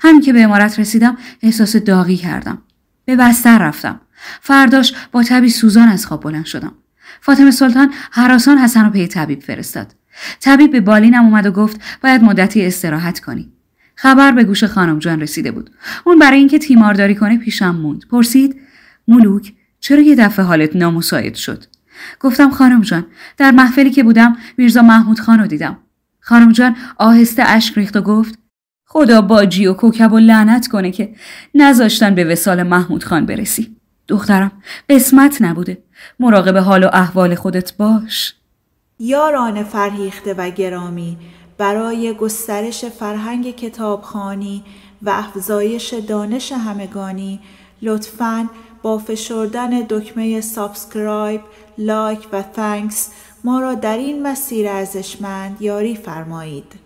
همین که به امارت رسیدم احساس داغی کردم به بستر رفتم فرداش با تبی سوزان از خواب بلند شدم فاطمه سلطان حراسان حسن و پی طبیب فرستاد طبیب به بالینم اومد و گفت باید مدتی استراحت کنی خبر به گوش خانم جان رسیده بود اون برای اینکه تیمارداری کنه پیشم موند پرسید مولوک چرا یه دفعه حالت نامساعد شد گفتم خانم جان در محفلی که بودم میرزا محمود خان رو دیدم خانم جان آهسته اشک ریخت و گفت خدا باجی و کوکب و لعنت کنه که نذاشتن به وسال محمود خان برسی دخترم قسمت نبوده مراقب حال و احوال خودت باش یاران فرهیخته و گرامی برای گسترش فرهنگ کتابخانی و افزایش دانش همگانی لطفاً با فشردن دکمه سابسکرایب، لایک و تانکس ما را در این مسیر ارزشمند یاری فرمایید.